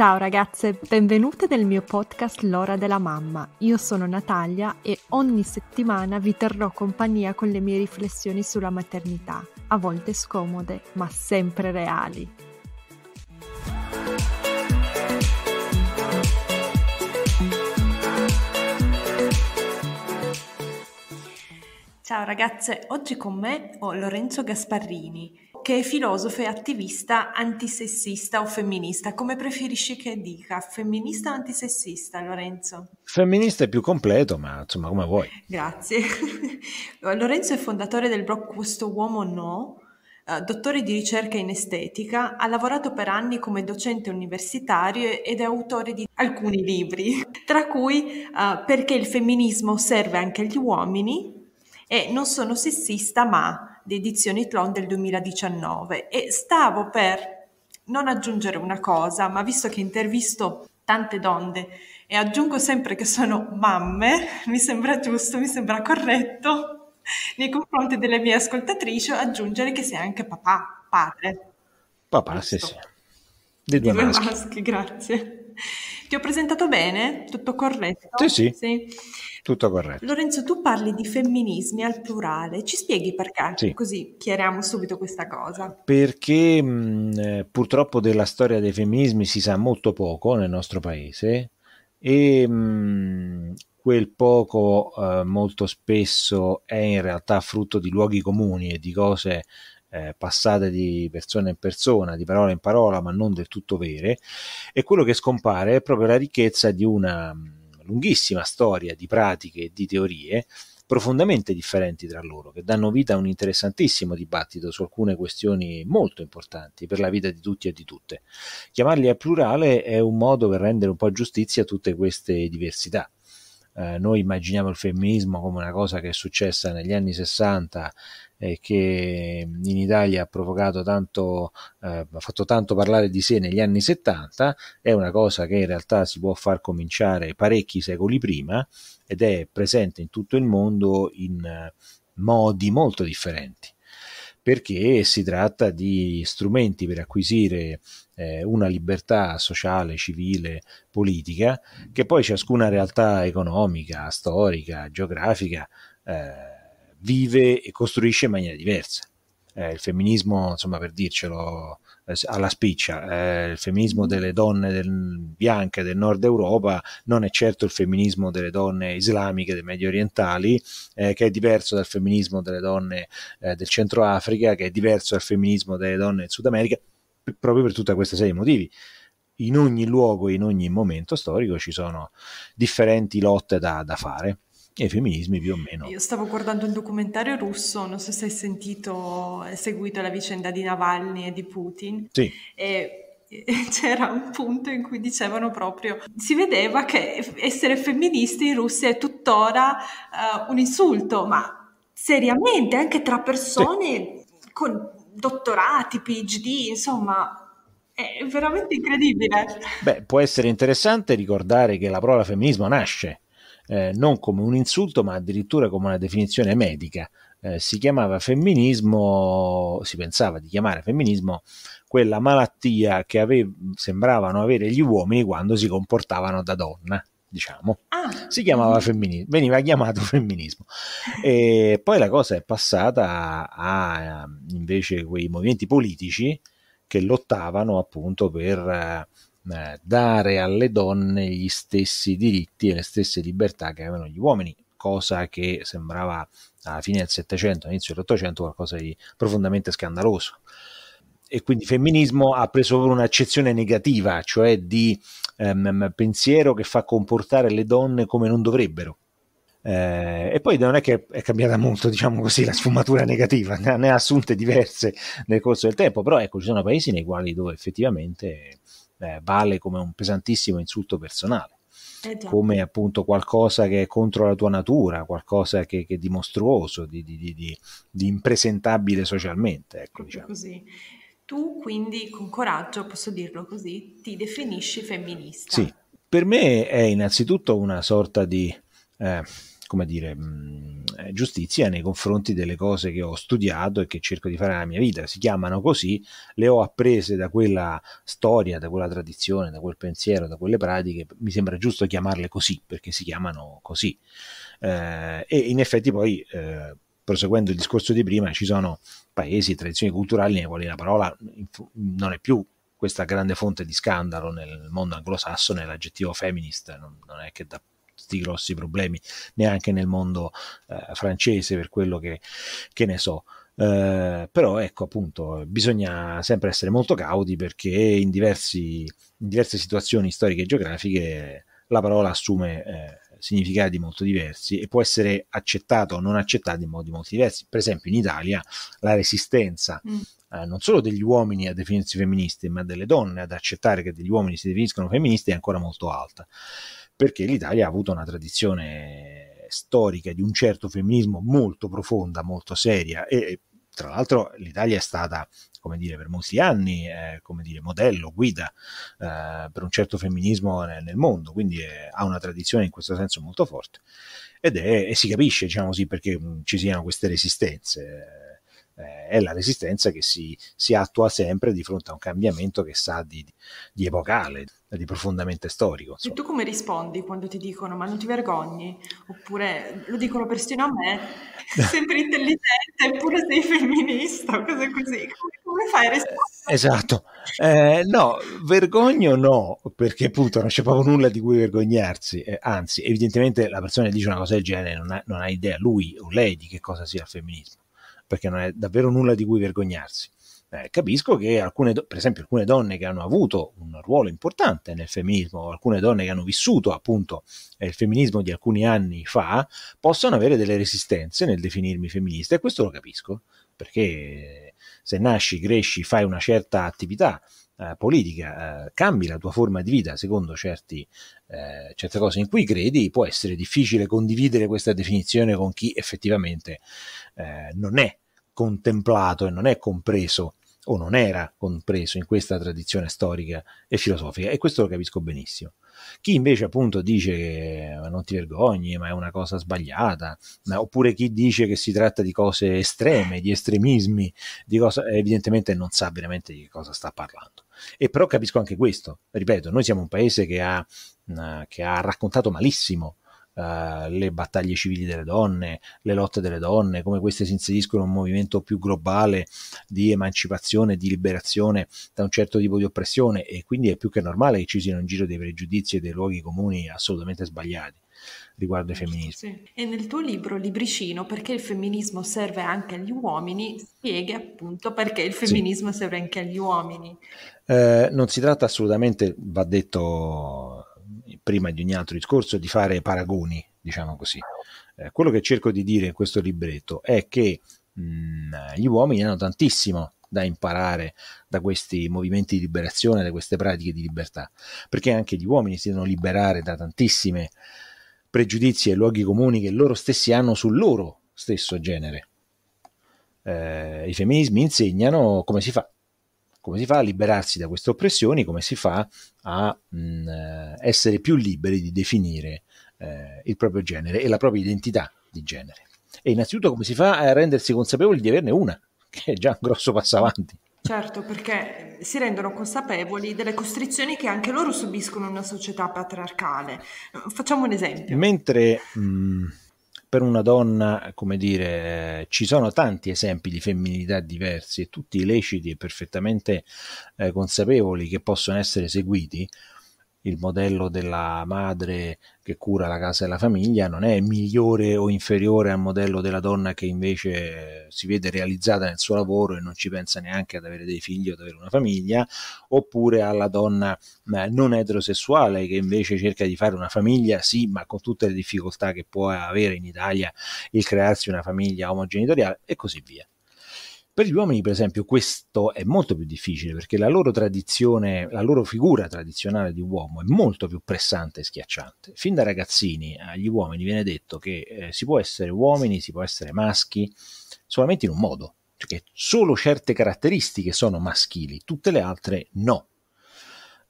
Ciao ragazze, benvenute nel mio podcast L'ora della mamma. Io sono Natalia e ogni settimana vi terrò compagnia con le mie riflessioni sulla maternità, a volte scomode, ma sempre reali. Ciao ragazze, oggi con me ho Lorenzo Gasparrini che è filosofa e attivista antisessista o femminista. Come preferisci che dica? Femminista o antisessista, Lorenzo? Femminista è più completo, ma insomma come vuoi. Grazie. Lorenzo è fondatore del blog Questo Uomo No, eh, dottore di ricerca in estetica, ha lavorato per anni come docente universitario ed è autore di alcuni libri, tra cui uh, Perché il femminismo serve anche agli uomini e Non sono sessista ma di Edizioni Tlon del 2019 e stavo per non aggiungere una cosa, ma visto che intervisto tante donne e aggiungo sempre che sono mamme, mi sembra giusto, mi sembra corretto nei confronti delle mie ascoltatrici aggiungere che sei anche papà, padre. Papà, giusto. sì, sì. Di due, due maschi. maschi. grazie. Ti ho presentato bene? Tutto corretto? Sì, sì. sì. Tutto corretto. Lorenzo, tu parli di femminismi al plurale, ci spieghi perché? Sì. Così chiariamo subito questa cosa. Perché mh, mm, eh, purtroppo della storia dei femminismi si sa molto poco nel nostro paese e mh, mm, quel poco eh, molto spesso è in realtà frutto di luoghi comuni e di cose eh, passate di persona in persona, di parola in parola, ma non del tutto vere. E quello che scompare è proprio la ricchezza di una mm, lunghissima storia di pratiche e di teorie profondamente differenti tra loro, che danno vita a un interessantissimo dibattito su alcune questioni molto importanti per la vita di tutti e di tutte. Chiamarli al plurale è un modo per rendere un po' giustizia a tutte queste diversità. Eh, noi immaginiamo il femminismo come una cosa che è successa negli anni 60 e che in Italia ha provocato tanto, eh, ha fatto tanto parlare di sé negli anni 70, è una cosa che in realtà si può far cominciare parecchi secoli prima ed è presente in tutto il mondo in eh, modi molto differenti perché si tratta di strumenti per acquisire eh, una libertà sociale, civile, politica, che poi ciascuna realtà economica, storica, geografica eh, vive e costruisce in maniera diversa. Eh, il femminismo, insomma, per dircelo eh, alla spiccia. Eh, il femminismo mm. delle donne del, bianche del nord Europa non è certo il femminismo delle donne islamiche, del medio orientali, eh, che è diverso dal femminismo delle donne eh, del centro Africa, che è diverso dal femminismo delle donne del Sud America, p- proprio per tutta questa serie di motivi. In ogni luogo, in ogni momento storico ci sono differenti lotte da, da fare e femminismi più o meno. Io stavo guardando il documentario russo, non so se hai sentito, seguito la vicenda di Navalny e di Putin. Sì. E c'era un punto in cui dicevano proprio si vedeva che essere femministi in Russia è tuttora uh, un insulto, ma seriamente anche tra persone sì. con dottorati, PhD, insomma, è veramente incredibile. Beh, può essere interessante ricordare che la parola femminismo nasce eh, non come un insulto ma addirittura come una definizione medica. Eh, si chiamava femminismo, si pensava di chiamare femminismo quella malattia che ave- sembravano avere gli uomini quando si comportavano da donna diciamo, ah. si chiamava mhm. femminismo, veniva chiamato femminismo. E poi la cosa è passata a, a invece quei movimenti politici che lottavano appunto per eh, eh, dare alle donne gli stessi diritti e le stesse libertà che avevano gli uomini, cosa che sembrava alla fine del Settecento, all'inizio dell'Ottocento qualcosa di profondamente scandaloso. E quindi il femminismo ha preso un'accezione negativa, cioè di ehm, ehm, pensiero che fa comportare le donne come non dovrebbero. Eh, e poi non è che è cambiata molto, diciamo così, la sfumatura negativa, ne ha assunte diverse nel corso del tempo, però ecco, ci sono paesi nei quali dove effettivamente eh, vale come un pesantissimo insulto personale. Eh come appunto qualcosa che è contro la tua natura, qualcosa che, che è di mostruoso, di, di, di, di impresentabile socialmente. Ecco, diciamo. Così. Tu quindi con coraggio, posso dirlo così, ti definisci femminista. Sì, per me è innanzitutto una sorta di eh, come dire, mm, eh, giustizia nei confronti delle cose che ho studiato e che cerco di fare nella mia vita. Si chiamano così, le ho apprese da quella storia, da quella tradizione, da quel pensiero, da quelle pratiche. Mi sembra giusto chiamarle così, perché si chiamano così. Eh, e in effetti poi... Eh, proseguendo il discorso di prima, ci sono paesi e tradizioni culturali nei quali la parola non è più questa grande fonte di scandalo nel mondo anglosassone, l'aggettivo feminist non, non è che da sti grossi problemi neanche nel mondo eh, francese per quello che, che ne so. Eh, però ecco appunto bisogna sempre essere molto cauti perché in, diversi, in diverse situazioni storiche e geografiche la parola assume eh, significati molto diversi e può essere accettata o non accettata in modi molto diversi. Per esempio in Italia la resistenza mm. eh, non solo degli uomini a definirsi femministi, ma delle donne ad accettare che degli uomini si definiscono femministi è ancora molto alta perché l'Italia ha avuto una tradizione storica di un certo femminismo molto profonda, molto seria e tra l'altro l'Italia è stata come dire, per molti anni eh, come dire, modello, guida eh, per un certo femminismo nel, nel mondo, quindi è, eh, ha una tradizione in questo senso molto forte ed è, e si capisce diciamo così, perché mh, mm, ci siano queste resistenze eh, è la resistenza che si, si, attua sempre di fronte a un cambiamento che sa di, di epocale, di profondamente storico. Insomma. E tu come rispondi quando ti dicono ma non ti vergogni? Oppure lo dicono persino a me, sempre intelligente eppure sei femminista, cose così. Come fai a eh, rispondere? Esatto. Eh, no, vergogno no, perché appunto non c'è proprio nulla di cui vergognarsi. Eh, anzi, evidentemente la persona che dice una cosa del genere non ha, non ha idea lui o lei di che cosa sia il femminismo perché non è davvero nulla di cui vergognarsi. Eh, capisco che alcune, per esempio, alcune donne che hanno avuto un ruolo importante nel femminismo, alcune donne che hanno vissuto appunto il femminismo di alcuni anni fa, possano avere delle resistenze nel definirmi femminista e questo lo capisco, perché se nasci, cresci, fai una certa attività eh, politica, eh, cambi la tua forma di vita secondo certi, eh, certe cose in cui credi, può essere difficile condividere questa definizione con chi effettivamente eh, non è contemplato e non è compreso o non era compreso in questa tradizione storica e filosofica e questo lo capisco benissimo. Chi invece appunto dice che non ti vergogni, ma è una cosa sbagliata, oppure chi dice che si tratta di cose estreme, di estremismi, di cosa, evidentemente non sa veramente di cosa sta parlando. E però capisco anche questo, ripeto, noi siamo un paese che ha, che ha raccontato malissimo eh, le battaglie civili delle donne, le lotte delle donne, come queste si inseriscono in un movimento più globale di emancipazione, di liberazione da un certo tipo di oppressione e quindi è più che normale che ci siano in giro dei pregiudizi e dei luoghi comuni assolutamente sbagliati riguardo ai femminismi. Sì. E nel tuo libro, Libricino, perché il femminismo serve anche agli uomini, spieghi appunto perché il femminismo sì. serve anche agli uomini. Eh, non si tratta assolutamente, va detto prima di ogni altro discorso di fare paragoni, diciamo così. Eh, quello che cerco di dire in questo libretto è che mh, mm, gli uomini hanno tantissimo da imparare da questi movimenti di liberazione, da queste pratiche di libertà, perché anche gli uomini si devono liberare da tantissime pregiudizi e luoghi comuni che loro stessi hanno sul loro stesso genere. Eh, I femminismi insegnano come si fa come si fa a liberarsi da queste oppressioni, come si fa a mh, mm, eh, essere più liberi di definire eh, il proprio genere e la propria identità di genere. E innanzitutto come si fa a rendersi consapevoli di averne una, che è già un grosso passo avanti. Certo, perché si rendono consapevoli delle costrizioni che anche loro subiscono in una società patriarcale. Facciamo un esempio. Mentre mh, mm, per una donna, come dire, eh, ci sono tanti esempi di femminilità diversi e tutti leciti e perfettamente eh, consapevoli che possono essere seguiti, il modello della madre che cura la casa e la famiglia non è migliore o inferiore al modello della donna che invece eh, si vede realizzata nel suo lavoro e non ci pensa neanche ad avere dei figli o ad avere una famiglia, oppure alla donna eh, non eterosessuale che invece cerca di fare una famiglia, sì, ma con tutte le difficoltà che può avere in Italia il crearsi una famiglia omogenitoriale e così via. Per gli uomini, per esempio, questo è molto più difficile perché la loro tradizione, la loro figura tradizionale di uomo è molto più pressante e schiacciante. Fin da ragazzini agli uomini viene detto che eh, si può essere uomini, si può essere maschi solamente in un modo, cioè che solo certe caratteristiche sono maschili, tutte le altre no.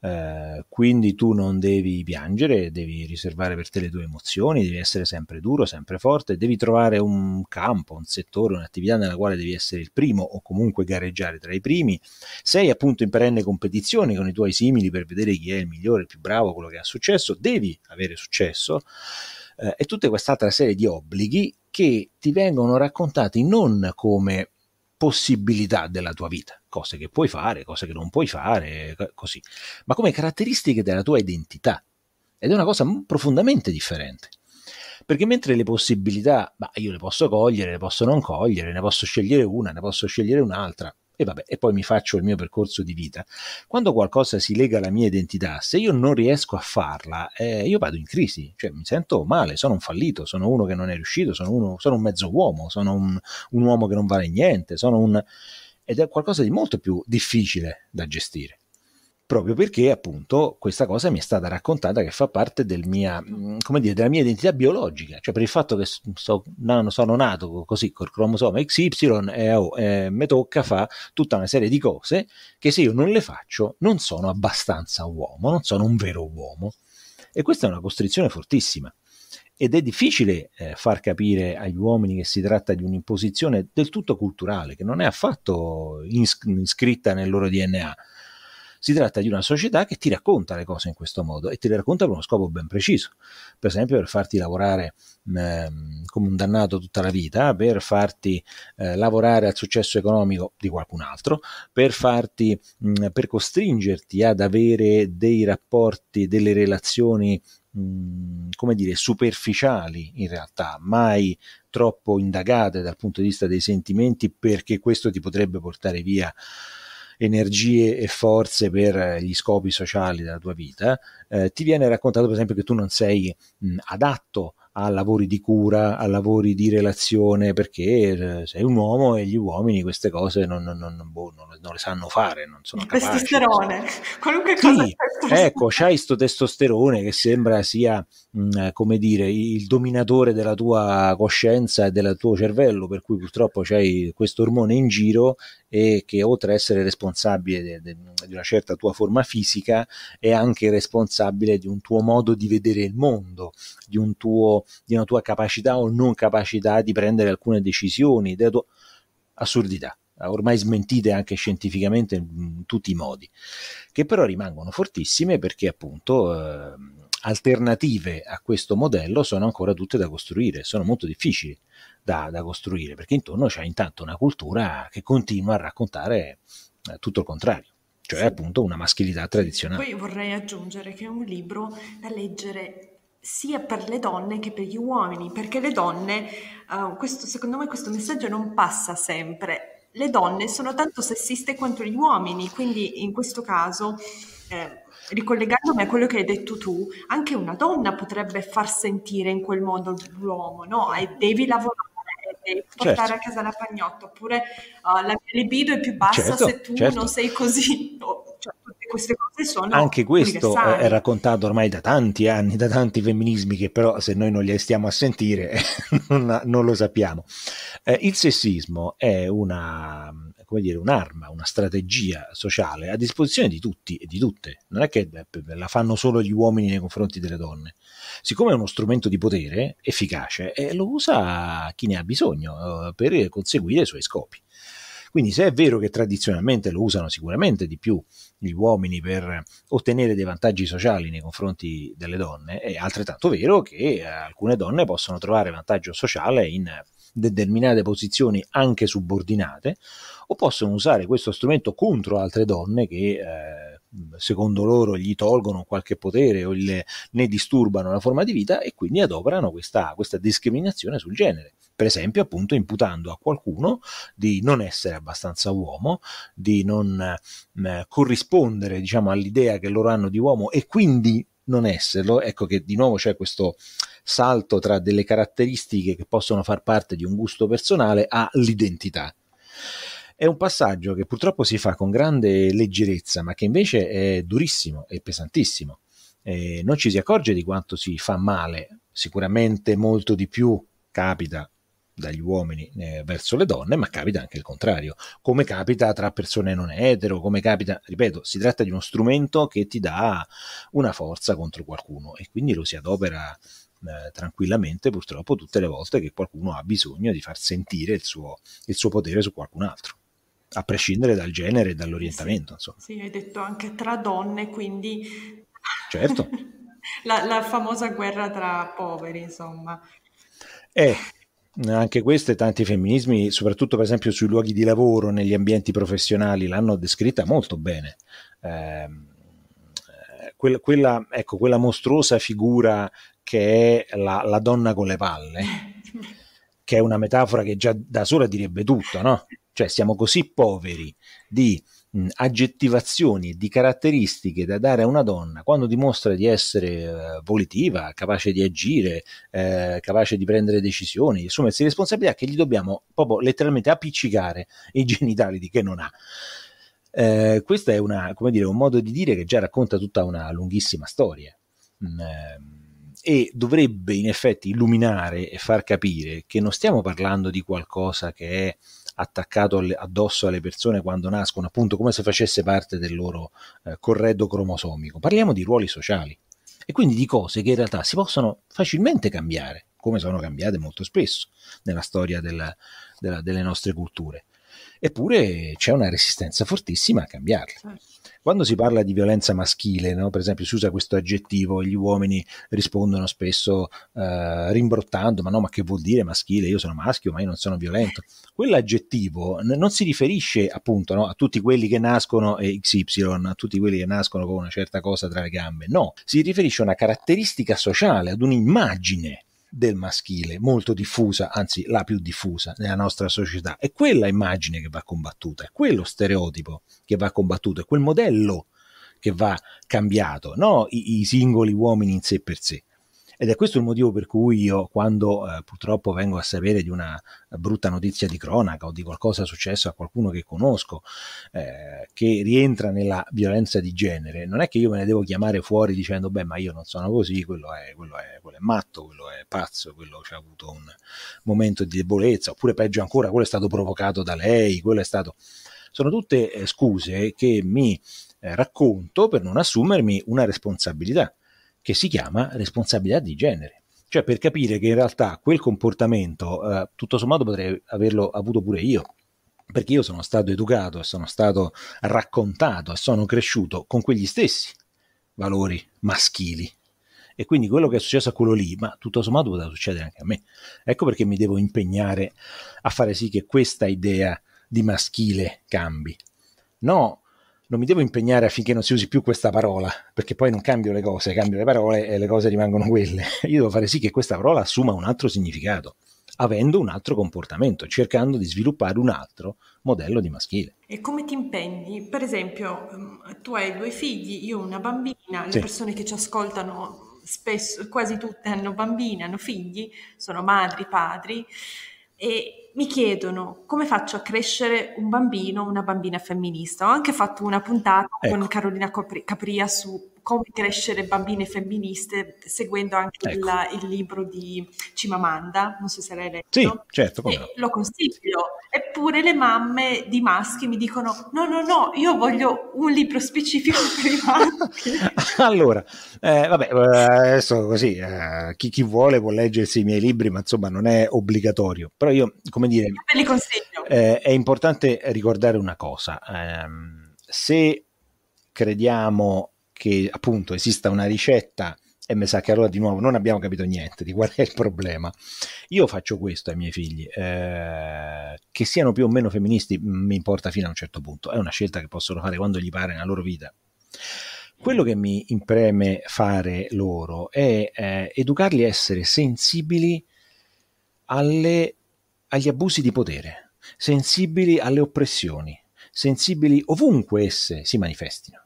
Eh, quindi tu non devi piangere, devi riservare per te le tue emozioni, devi essere sempre duro, sempre forte, devi trovare un campo, un settore, un'attività nella quale devi essere il primo o comunque gareggiare tra i primi. Sei appunto in perenne competizione con i tuoi simili per vedere chi è il migliore, il più bravo, quello che ha successo, devi avere successo. Eh, e tutta quest'altra serie di obblighi che ti vengono raccontati non come possibilità della tua vita, cose che puoi fare, cose che non puoi fare, così, ma come caratteristiche della tua identità. Ed è una cosa profondamente differente. Perché mentre le possibilità, bah, io le posso cogliere, le posso non cogliere, ne posso scegliere una, ne posso scegliere un'altra, e vabbè, e poi mi faccio il mio percorso di vita. Quando qualcosa si lega alla mia identità, se io non riesco a farla, eh, io vado in crisi, cioè mi sento male, sono un fallito, sono uno che non è riuscito, sono, uno, sono un mezzo uomo, sono un, un uomo che non vale niente, sono un... ed è qualcosa di molto più difficile da gestire proprio perché appunto questa cosa mi è stata raccontata che fa parte del mia, mm, dire, della mia identità biologica, cioè per il fatto che so, no, sono nato così col cromosoma XY e oh, eh, mi tocca fa tutta una serie di cose che se io non le faccio non sono abbastanza uomo, non sono un vero uomo. E questa è una costrizione fortissima ed è difficile eh, far capire agli uomini che si tratta di un'imposizione del tutto culturale, che non è affatto iscritta nel loro DNA, si tratta di una società che ti racconta le cose in questo modo e te le racconta per uno scopo ben preciso. Per esempio per farti lavorare eh, come un dannato tutta la vita, per farti eh, lavorare al successo economico di qualcun altro, per farti, mh, mm, per costringerti ad avere dei rapporti, delle relazioni mm, come dire, superficiali in realtà, mai troppo indagate dal punto di vista dei sentimenti perché questo ti potrebbe portare via energie e forze per eh, gli scopi sociali della tua vita, eh, ti viene raccontato per esempio che tu non sei mh, adatto a lavori di cura, a lavori di relazione, perché eh, sei un uomo e gli uomini queste cose non, non, non, boh, non le sanno fare, non sono capaci. Testosterone, qualunque sì, cosa. Ecco, c'hai questo testosterone che sembra sia, mh, mm, come dire, il dominatore della tua coscienza e del tuo cervello, per cui purtroppo c'hai questo ormone in giro e che oltre ad essere responsabile di una certa tua forma fisica è anche responsabile di un tuo modo di vedere il mondo, di un tuo di una tua capacità o non capacità di prendere alcune decisioni, della tua assurdità ormai smentite anche scientificamente in tutti i modi, che però rimangono fortissime perché appunto eh, alternative a questo modello sono ancora tutte da costruire, sono molto difficili da, da costruire perché intorno c'è intanto una cultura che continua a raccontare eh, tutto il contrario cioè appunto una maschilità tradizionale. Poi vorrei aggiungere che è un libro da leggere sia per le donne che per gli uomini, perché le donne, uh, questo, secondo me questo messaggio non passa sempre, le donne sono tanto sessiste quanto gli uomini, quindi in questo caso, eh, ricollegandomi a quello che hai detto tu, anche una donna potrebbe far sentire in quel modo l'uomo, no? E devi lavorare devi portare certo. a casa la pagnotta, oppure uh, la libido è più bassa certo, se tu certo. non sei così. No, cioè, queste cose sono anche questo è raccontato ormai da tanti anni da tanti femminismi che però se noi non li stiamo a sentire non, non, lo sappiamo eh, il sessismo è una come dire, un'arma, una strategia sociale a disposizione di tutti e di tutte. Non è che la fanno solo gli uomini nei confronti delle donne. Siccome è uno strumento di potere efficace, eh, lo usa chi ne ha bisogno eh, per conseguire i suoi scopi. Quindi se è vero che tradizionalmente lo usano sicuramente di più gli uomini per ottenere dei vantaggi sociali nei confronti delle donne, è altrettanto vero che eh, alcune donne possono trovare vantaggio sociale in determinate posizioni anche subordinate o possono usare questo strumento contro altre donne che eh, secondo loro gli tolgono qualche potere o le, ne disturbano la forma di vita e quindi adoperano questa, questa discriminazione sul genere per esempio appunto imputando a qualcuno di non essere abbastanza uomo, di non mh, mm, corrispondere diciamo all'idea che loro hanno di uomo e quindi non esserlo, ecco che di nuovo c'è questo salto tra delle caratteristiche che possono far parte di un gusto personale all'identità. È un passaggio che purtroppo si fa con grande leggerezza, ma che invece è durissimo e pesantissimo. Eh, non ci si accorge di quanto si fa male, sicuramente molto di più capita dagli uomini eh, verso le donne, ma capita anche il contrario, come capita tra persone non etero, come capita, ripeto, si tratta di uno strumento che ti dà una forza contro qualcuno e quindi lo si adopera eh, tranquillamente purtroppo tutte le volte che qualcuno ha bisogno di far sentire il suo, il suo potere su qualcun altro a prescindere dal genere e dall'orientamento. Insomma. sì, hai detto anche tra donne, quindi... Certo. la, la, famosa guerra tra poveri, insomma. Eh, anche queste tanti femminismi, soprattutto per esempio sui luoghi di lavoro, negli ambienti professionali, l'hanno descritta molto bene. Ehm, eh, quella, quella, ecco, quella, mostruosa figura che è la, la donna con le palle, che è una metafora che già da sola direbbe tutto, no? Cioè siamo così poveri di aggettivazioni e di caratteristiche da dare a una donna quando dimostra di essere eh, volitiva, capace di agire, eh, capace di prendere decisioni, di assumersi responsabilità che gli dobbiamo proprio letteralmente appiccicare i genitali di che non ha. Eh, questo è una, dire, un modo di dire che già racconta tutta una lunghissima storia. Mm, e dovrebbe in effetti illuminare e far capire che non stiamo parlando di qualcosa che è attaccato alle, addosso alle persone quando nascono, appunto come se facesse parte del loro eh, corredo cromosomico. Parliamo di ruoli sociali e quindi di cose che in realtà si possono facilmente cambiare, come sono cambiate molto spesso nella storia della, della, delle nostre culture eppure c'è una resistenza fortissima a cambiarle. Certo. Quando si parla di violenza maschile, no? per esempio si usa questo aggettivo, gli uomini rispondono spesso eh, rimbrottando, ma no, ma che vuol dire maschile? Io sono maschio, ma io non sono violento. Quell'aggettivo n- non si riferisce appunto no? a tutti quelli che nascono eh, XY, a tutti quelli che nascono con una certa cosa tra le gambe, no, si riferisce a una caratteristica sociale, ad un'immagine del maschile, molto diffusa, anzi la più diffusa nella nostra società. È quella immagine che va combattuta, è quello stereotipo che va combattuto, è quel modello che va cambiato, no i, i singoli uomini in sé per sé. Ed è questo il motivo per cui io, quando eh, purtroppo vengo a sapere di una brutta notizia di cronaca o di qualcosa successo a qualcuno che conosco, eh, che rientra nella violenza di genere, non è che io me ne devo chiamare fuori dicendo, beh, ma io non sono così, quello è, quello è, quello è matto, quello è pazzo, quello ha avuto un momento di debolezza, oppure peggio ancora, quello è stato provocato da lei, quello è stato... Sono tutte eh, scuse che mi eh, racconto per non assumermi una responsabilità che si chiama responsabilità di genere. Cioè per capire che in realtà quel comportamento, eh, tutto sommato, potrei averlo avuto pure io, perché io sono stato educato sono stato raccontato e sono cresciuto con quegli stessi valori maschili. E quindi quello che è successo a quello lì, ma tutto sommato poteva succedere anche a me. Ecco perché mi devo impegnare a fare sì che questa idea di maschile cambi. No non mi devo impegnare affinché non si usi più questa parola, perché poi non cambio le cose, cambio le parole e le cose rimangono quelle. Io devo fare sì che questa parola assuma un altro significato, avendo un altro comportamento, cercando di sviluppare un altro modello di maschile. E come ti impegni? Per esempio, ehm, tu hai due figli, io una bambina, le sì. persone che ci ascoltano spesso, quasi tutte hanno bambini, hanno figli, sono madri, padri, e mi chiedono come faccio a crescere un bambino, una bambina femminista. Ho anche fatto una puntata ecco. con Carolina Capria su come crescere bambine femministe, seguendo anche ecco. il, il, libro di Cimamanda, non so se l'hai letto. Sì, certo. lo consiglio. Eppure le mamme di maschi mi dicono, no, no, no, io voglio un libro specifico per i maschi. allora, eh, vabbè, eh, adesso così, eh, chi, chi, vuole può leggersi i miei libri, ma insomma non è obbligatorio. Però io, come dire... Ve li consiglio. Eh, è importante ricordare una cosa. Ehm, se crediamo che appunto esista una ricetta e mi sa che allora di nuovo non abbiamo capito niente di qual è il problema. Io faccio questo ai miei figli, eh, che siano più o meno femministi mm, mi importa fino a un certo punto, è una scelta che possono fare quando gli pare nella loro vita. Quello che mi impreme fare loro è eh, educarli a essere sensibili alle, agli abusi di potere, sensibili alle oppressioni, sensibili ovunque esse si manifestino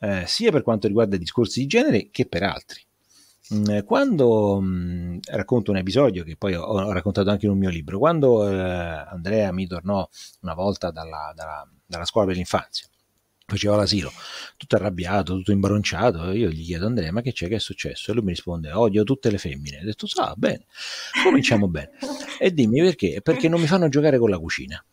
eh, sia per quanto riguarda discorsi di genere che per altri. Mm, eh, quando mm, racconto un episodio che poi ho, ho, raccontato anche in un mio libro, quando eh, Andrea mi tornò una volta dalla, dalla, dalla scuola per l'infanzia, faceva l'asilo, tutto arrabbiato, tutto imbaronciato. Io gli chiedo Andrea, ma che c'è, che è successo? E lui mi risponde, odio tutte le femmine. Ho detto, sa, ah, bene, cominciamo bene. E dimmi perché? Perché non mi fanno giocare con la cucina.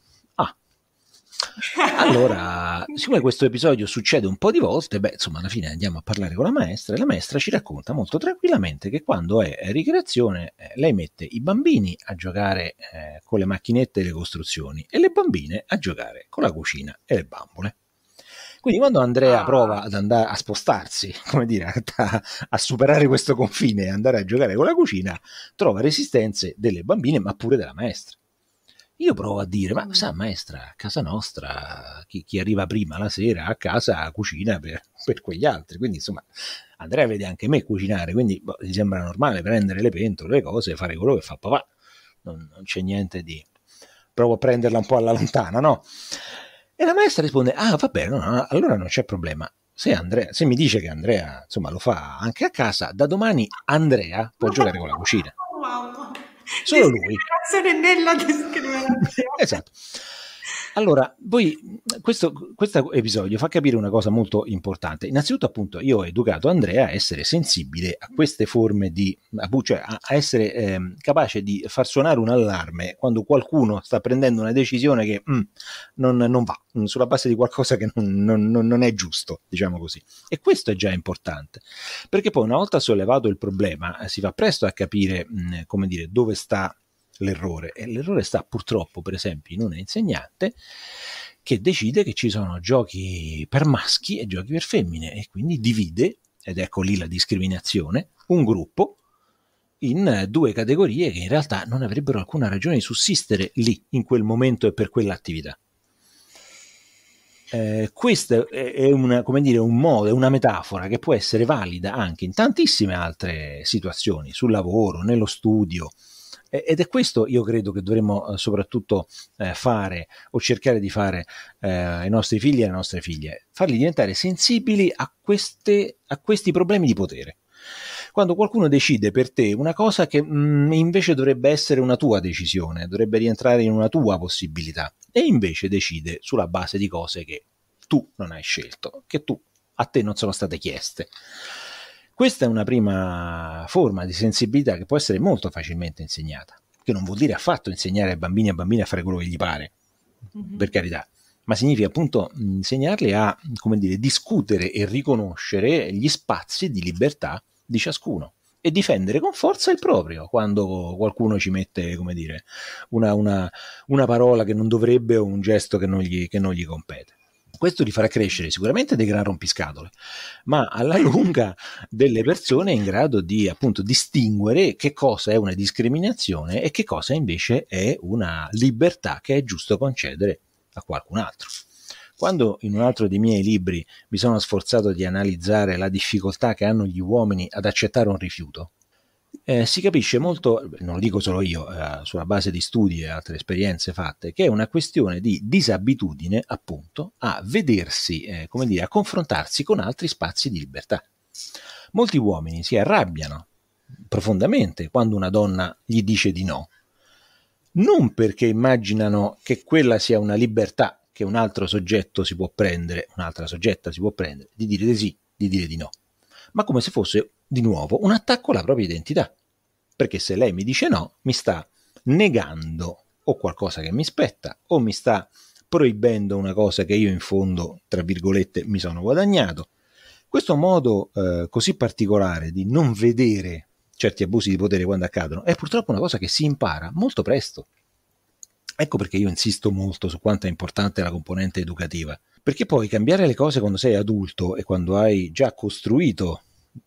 Allora, siccome questo episodio succede un po' di volte, beh, insomma, alla fine andiamo a parlare con la maestra e la maestra ci racconta molto tranquillamente che quando è ricreazione eh, lei mette i bambini a giocare eh, con le macchinette e le costruzioni e le bambine a giocare con la cucina e le bambole. Quindi quando Andrea ah. prova ad andare a spostarsi, come dire, a, a superare questo confine e andare a giocare con la cucina, trova resistenze delle bambine ma pure della maestra. Io provo a dire, ma mm. sa maestra, a casa nostra chi, chi arriva prima la sera a casa cucina per, per, quegli altri, quindi insomma Andrea vede anche me cucinare, quindi boh, gli sembra normale prendere le pentole, le cose, fare quello che fa papà, non, non c'è niente di... provo a prenderla un po' alla lontana, no? E la maestra risponde, ah vabbè, no, no, allora non c'è problema, se, Andrea, se, mi dice che Andrea insomma, lo fa anche a casa, da domani Andrea può giocare con la cucina. Solo lui. Nella descrizione. esatto. Allora, voi, questo, questo, episodio fa capire una cosa molto importante. Innanzitutto, appunto, io ho educato Andrea a essere sensibile a queste forme di, cioè a, a essere eh, capace di far suonare un allarme quando qualcuno sta prendendo una decisione che mm, non, non, va, mm, sulla base di qualcosa che non, non, non è giusto, diciamo così. E questo è già importante, perché poi una volta sollevato il problema eh, si fa presto a capire, mh, mm, come dire, dove sta l'errore e l'errore sta purtroppo per esempio in una insegnante che decide che ci sono giochi per maschi e giochi per femmine e quindi divide, ed ecco lì la discriminazione, un gruppo in due categorie che in realtà non avrebbero alcuna ragione di sussistere lì in quel momento e per quell'attività. Eh, questo è una, dire, un modo, è una metafora che può essere valida anche in tantissime altre situazioni, sul lavoro, nello studio, ed è questo io credo che dovremmo eh, soprattutto eh, fare o cercare di fare ai eh, nostri figli e alle nostre figlie, farli diventare sensibili a, queste, a questi problemi di potere quando qualcuno decide per te una cosa che mh, mm, invece dovrebbe essere una tua decisione, dovrebbe rientrare in una tua possibilità, e invece decide sulla base di cose che tu non hai scelto, che tu a te non sono state chieste. Questa è una prima forma di sensibilità che può essere molto facilmente insegnata, che non vuol dire affatto insegnare ai bambini e a bambine a fare quello che gli pare, mm-hmm. per carità, ma significa appunto insegnarli a, come dire, discutere e riconoscere gli spazi di libertà di ciascuno e difendere con forza il proprio quando qualcuno ci mette, come dire, una, una, una parola che non dovrebbe o un gesto che non gli, che non gli compete questo li farà crescere sicuramente dei gran rompiscatole, ma alla lunga delle persone in grado di appunto distinguere che cosa è una discriminazione e che cosa invece è una libertà che è giusto concedere a qualcun altro. Quando in un altro dei miei libri mi sono sforzato di analizzare la difficoltà che hanno gli uomini ad accettare un rifiuto, eh, si capisce molto, non lo dico solo io, eh, sulla base di studi e altre esperienze fatte, che è una questione di disabitudine appunto a vedersi, eh, come dire, a confrontarsi con altri spazi di libertà. Molti uomini si arrabbiano profondamente quando una donna gli dice di no, non perché immaginano che quella sia una libertà che un altro soggetto si può prendere, un'altra soggetta si può prendere, di dire di sì, di dire di no ma come se fosse di nuovo un attacco alla propria identità. Perché se lei mi dice no, mi sta negando o qualcosa che mi spetta o mi sta proibendo una cosa che io in fondo, tra virgolette, mi sono guadagnato. Questo modo eh, così particolare di non vedere certi abusi di potere quando accadono è purtroppo una cosa che si impara molto presto. Ecco perché io insisto molto su quanto è importante la componente educativa, perché poi cambiare le cose quando sei adulto e quando hai già costruito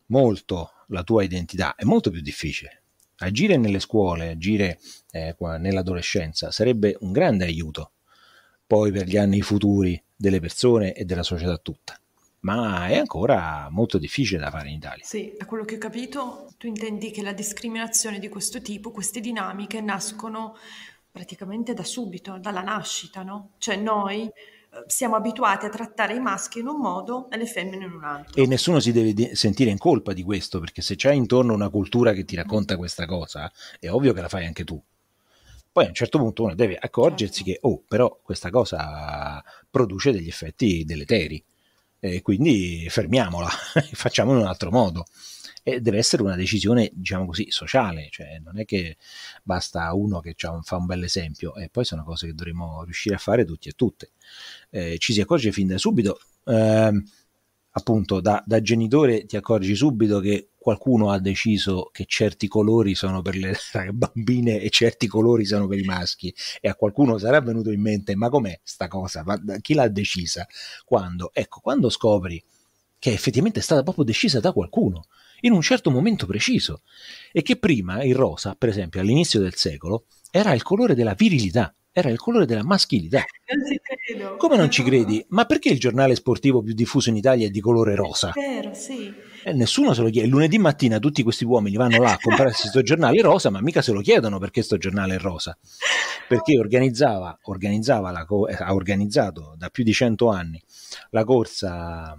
molto la tua identità è molto più difficile. Agire nelle scuole, agire eh, nell'adolescenza sarebbe un grande aiuto poi per gli anni futuri delle persone e della società tutta. Ma è ancora molto difficile da fare in Italia. Sì, da quello che ho capito, tu intendi che la discriminazione di questo tipo, queste dinamiche nascono praticamente da subito, dalla nascita, no? Cioè noi siamo abituati a trattare i maschi in un modo e le femmine in un altro. E nessuno si deve sentire in colpa di questo, perché se c'è intorno una cultura che ti racconta questa cosa, è ovvio che la fai anche tu. Poi a un certo punto uno deve accorgersi certo. che, oh, però questa cosa produce degli effetti deleteri, e quindi fermiamola, facciamolo in un altro modo. E deve essere una decisione, diciamo così, sociale, cioè non è che basta uno che un, fa un bel esempio, e poi sono cose che dovremmo riuscire a fare tutti e tutte eh, ci si accorge fin da subito. Eh, appunto, da, da, genitore ti accorgi subito che qualcuno ha deciso che certi colori sono per le bambine e certi colori sono per i maschi e a qualcuno sarà venuto in mente ma com'è sta cosa? Ma chi l'ha decisa? Quando? Ecco, quando scopri che effettivamente è stata proprio decisa da qualcuno in un certo momento preciso e che prima il rosa, per esempio, all'inizio del secolo era il colore della virilità era il colore della maschilità. Non ci credo. Come non ci credi? Ma perché il giornale sportivo più diffuso in Italia è di colore rosa? vero, sì. E eh, nessuno se lo chiede. Lunedì mattina tutti questi uomini vanno là a comprare questo giornale rosa, ma mica se lo chiedono perché questo giornale è rosa. Perché organizzava, organizzava co- eh, ha organizzato da più di cento anni la corsa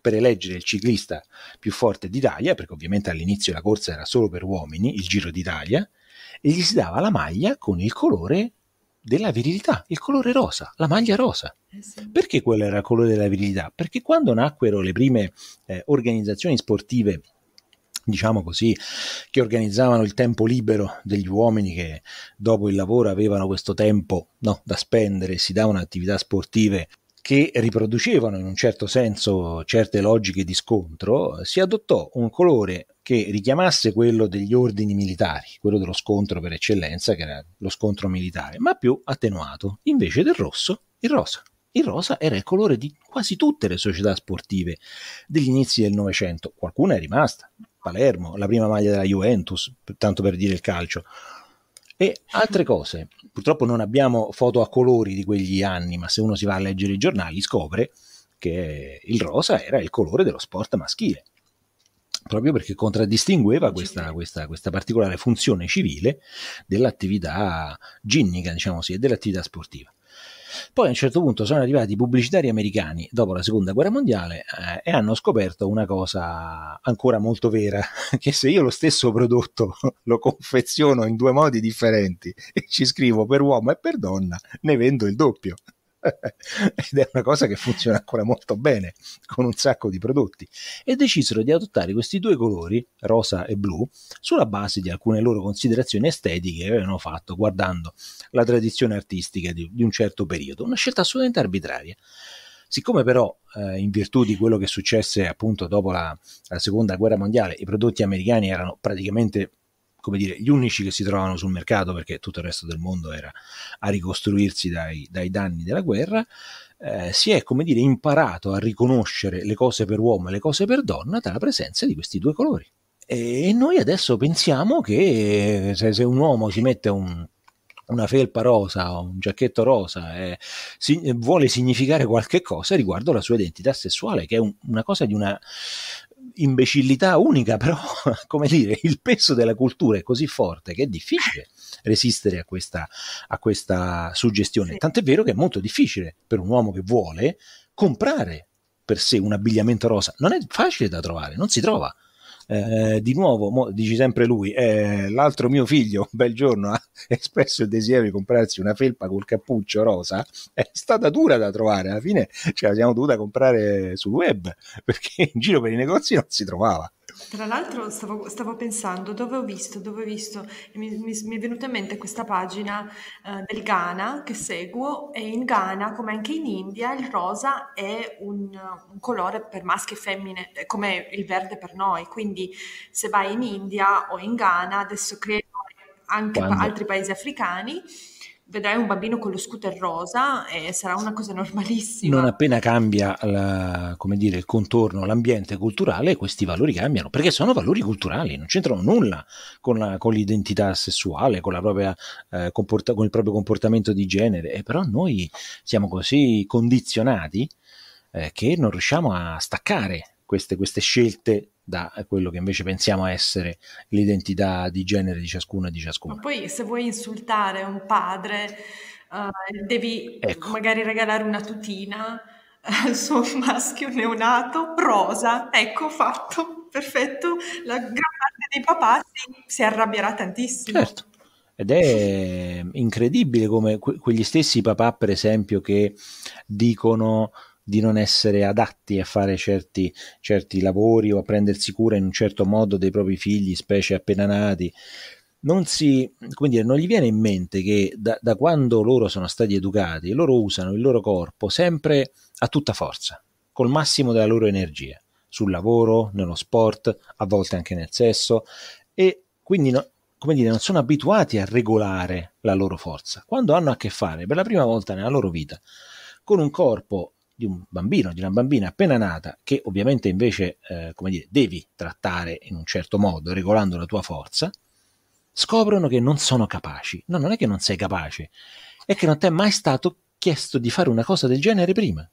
per eleggere il ciclista più forte d'Italia, perché ovviamente all'inizio la corsa era solo per uomini, il Giro d'Italia, e gli si dava la maglia con il colore della virilità, il colore rosa, la maglia rosa. Eh sì. Perché quello era il colore della virilità? Perché quando nacquero le prime eh, organizzazioni sportive diciamo così, che organizzavano il tempo libero degli uomini che dopo il lavoro avevano questo tempo no, da spendere, si davano attività sportive che riproducevano in un certo senso certe logiche di scontro, si adottò un colore che richiamasse quello degli ordini militari, quello dello scontro per eccellenza, che era lo scontro militare, ma più attenuato. Invece del rosso, il rosa. Il rosa era il colore di quasi tutte le società sportive degli inizi del Novecento. Qualcuna è rimasta, Palermo, la prima maglia della Juventus, tanto per dire il calcio, e altre cose. Purtroppo non abbiamo foto a colori di quegli anni, ma se uno si va a leggere i giornali scopre che il rosa era il colore dello sport maschile, proprio perché contraddistingueva questa, questa, questa particolare funzione civile dell'attività ginnica, diciamo così, e dell'attività sportiva. Poi a un certo punto sono arrivati i pubblicitari americani dopo la seconda guerra mondiale eh, e hanno scoperto una cosa ancora molto vera, che se io lo stesso prodotto lo confeziono in due modi differenti e ci scrivo per uomo e per donna, ne vendo il doppio ed è una cosa che funziona ancora molto bene con un sacco di prodotti e decisero di adottare questi due colori rosa e blu sulla base di alcune loro considerazioni estetiche che avevano fatto guardando la tradizione artistica di, di un certo periodo una scelta assolutamente arbitraria Siccome però, eh, in virtù di quello che successe appunto dopo la, la, seconda guerra mondiale, i prodotti americani erano praticamente come dire, gli unici che si trovano sul mercato perché tutto il resto del mondo era a ricostruirsi dai, dai danni della guerra, eh, si è, come dire, imparato a riconoscere le cose per uomo e le cose per donna dalla presenza di questi due colori. E noi adesso pensiamo che eh, se, se un uomo si mette un, una felpa rosa o un giacchetto rosa eh, si, vuole significare qualche cosa riguardo la sua identità sessuale, che è un, una cosa di una imbecillità unica, però, come dire, il peso della cultura è così forte che è difficile resistere a questa, a questa suggestione. Sì. Tant'è vero che è molto difficile per un uomo che vuole comprare per sé un abbigliamento rosa. Non è facile da trovare, non si trova eh, di nuovo, mo, dici sempre lui, eh, l'altro mio figlio un bel giorno ha espresso il desiderio di comprarsi una felpa col cappuccio rosa, è stata dura da trovare, alla fine ce la siamo dovuta comprare sul web perché in giro per i negozi non si trovava. Tra l'altro stavo, stavo, pensando dove ho visto, dove ho visto, mi, mi, mi è venuta in mente questa pagina eh, del Ghana che seguo e in Ghana, come anche in India, il rosa è un, un colore per maschi e femmine, eh, come il verde per noi, quindi se vai in India o in Ghana, adesso credo anche pa- altri paesi africani, vedrai un bambino con lo scooter rosa e eh, sarà una cosa normalissima. Non appena cambia la, dire, il contorno, l'ambiente culturale, questi valori cambiano, perché sono valori culturali, non c'entrano nulla con, la, con l'identità sessuale, con, propria, eh, comporta- con, il proprio comportamento di genere, e però noi siamo così condizionati eh, che non riusciamo a staccare queste, queste scelte da quello che invece pensiamo essere l'identità di genere di ciascuno e di ciascuno. Ma poi se vuoi insultare un padre, uh, devi ecco. magari regalare una tutina al suo maschio neonato rosa, ecco fatto, perfetto, la gran parte dei papà si, si arrabbierà tantissimo. Certo. Ed è incredibile come que- quegli stessi papà, per esempio, che dicono di non essere adatti a fare certi, certi lavori o a prendersi cura in un certo modo dei propri figli, specie appena nati. Non, si, dire, non gli viene in mente che da, da, quando loro sono stati educati, loro usano il loro corpo sempre a tutta forza, col massimo della loro energia, sul lavoro, nello sport, a volte anche nel sesso, e quindi no, dire, non sono abituati a regolare la loro forza. Quando hanno a che fare per la prima volta nella loro vita con un corpo di un bambino, di una bambina appena nata, che ovviamente invece, eh, come dire, devi trattare in un certo modo, regolando la tua forza, scoprono che non sono capaci. No, non è che non sei capace, è che non ti è mai stato chiesto di fare una cosa del genere prima.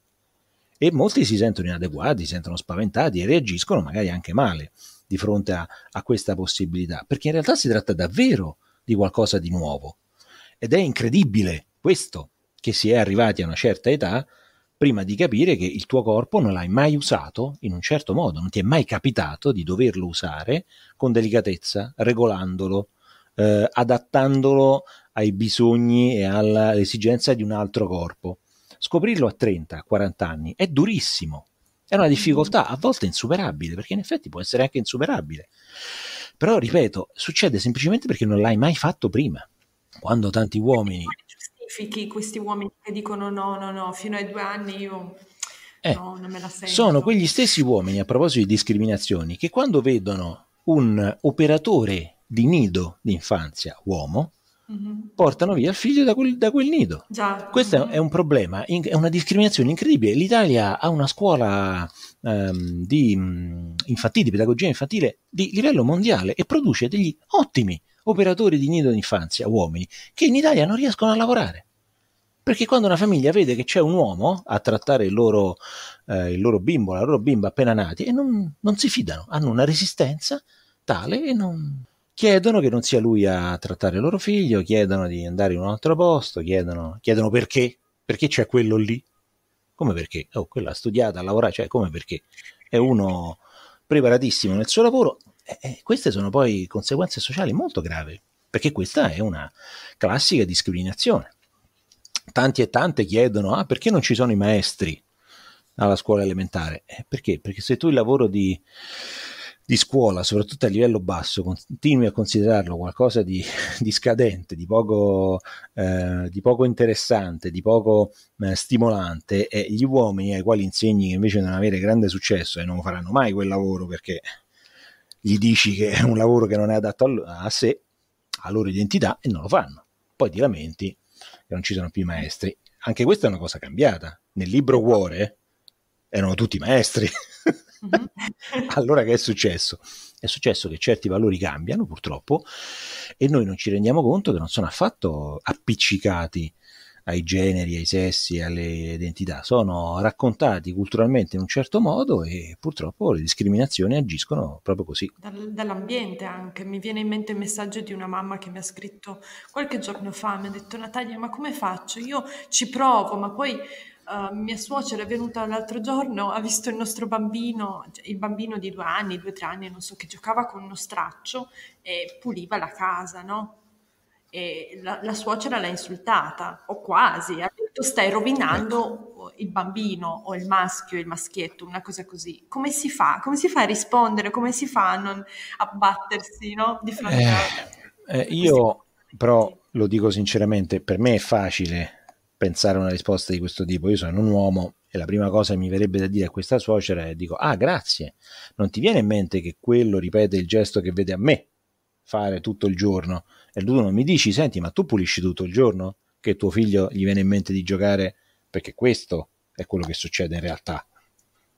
E molti si sentono inadeguati, si sentono spaventati e reagiscono magari anche male di fronte a, a questa possibilità, perché in realtà si tratta davvero di qualcosa di nuovo. Ed è incredibile questo, che si è arrivati a una certa età prima di capire che il tuo corpo non l'hai mai usato in un certo modo, non ti è mai capitato di doverlo usare con delicatezza, regolandolo, eh, adattandolo ai bisogni e all'esigenza di un altro corpo. Scoprirlo a 30, a 40 anni è durissimo, è una difficoltà a volte insuperabile, perché in effetti può essere anche insuperabile. Però, ripeto, succede semplicemente perché non l'hai mai fatto prima. Quando tanti uomini identifichi questi uomini che dicono no, no, no, fino ai due anni io... Eh, no, non me la sento. sono quegli stessi uomini, a proposito di discriminazioni, che quando vedono un operatore di nido d'infanzia uomo, mm-hmm. portano via il figlio da quel, da quel nido. Già. Questo mm-hmm. è un problema, è una discriminazione incredibile. L'Italia ha una scuola um, di, mm, infantile, di pedagogia infantile di livello mondiale e produce degli ottimi operatori di nido d'infanzia, uomini, che in Italia non riescono a lavorare. Perché quando una famiglia vede che c'è un uomo a trattare il loro, eh, il loro bimbo, la loro bimba appena nati, e non, non si fidano, hanno una resistenza tale e non, chiedono che non sia lui a trattare il loro figlio, chiedono di andare in un altro posto, chiedono, chiedono perché, perché c'è quello lì. Come perché? Oh, quella ha studiato, ha lavorato, cioè come perché? È uno preparatissimo nel suo lavoro, eh, eh, queste sono poi conseguenze sociali molto gravi, perché questa è una classica discriminazione. Tanti e tante chiedono, ah perché non ci sono i maestri alla scuola elementare? Eh, perché? Perché se tu il lavoro di, di scuola, soprattutto a livello basso, continui a considerarlo qualcosa di, di scadente, di poco, eh, di poco, interessante, di poco eh, stimolante, e eh, gli uomini ai quali insegni che invece non avere grande successo e non faranno mai quel lavoro perché gli dici che è un lavoro che non è adatto a, sé, alla loro identità e non lo fanno. Poi ti lamenti che non ci sono più i maestri. Anche questa è una cosa cambiata. Nel libro Cuore erano tutti maestri. Mm-hmm. allora che è successo? È successo che certi valori cambiano purtroppo e noi non ci rendiamo conto che non sono affatto appiccicati ai generi, ai sessi, alle identità, sono raccontati culturalmente in un certo modo e purtroppo le discriminazioni agiscono proprio così. Dal, dall'ambiente anche, mi viene in mente il messaggio di una mamma che mi ha scritto qualche giorno fa, mi ha detto Natalia ma come faccio? Io ci provo ma poi... Uh, mia suocera è venuta l'altro giorno, ha visto il nostro bambino, cioè il bambino di due anni, due, o tre anni, non so, che giocava con uno straccio e puliva la casa, no? e la, la, suocera l'ha insultata, o quasi, ha detto stai rovinando il bambino o il maschio, il maschietto, una cosa così. Come si fa? Come si fa a rispondere? Come si fa a non abbattersi no? di fronte eh, eh, Io però lo dico sinceramente, per me è facile pensare a una risposta di questo tipo. Io sono un uomo e la prima cosa che mi verrebbe da dire a questa suocera è dico ah grazie, non ti viene in mente che quello ripete il gesto che vede a me fare tutto il giorno e tu non mi dici, senti, ma tu pulisci tutto il giorno? Che tuo figlio gli viene in mente di giocare perché questo è quello che succede in realtà.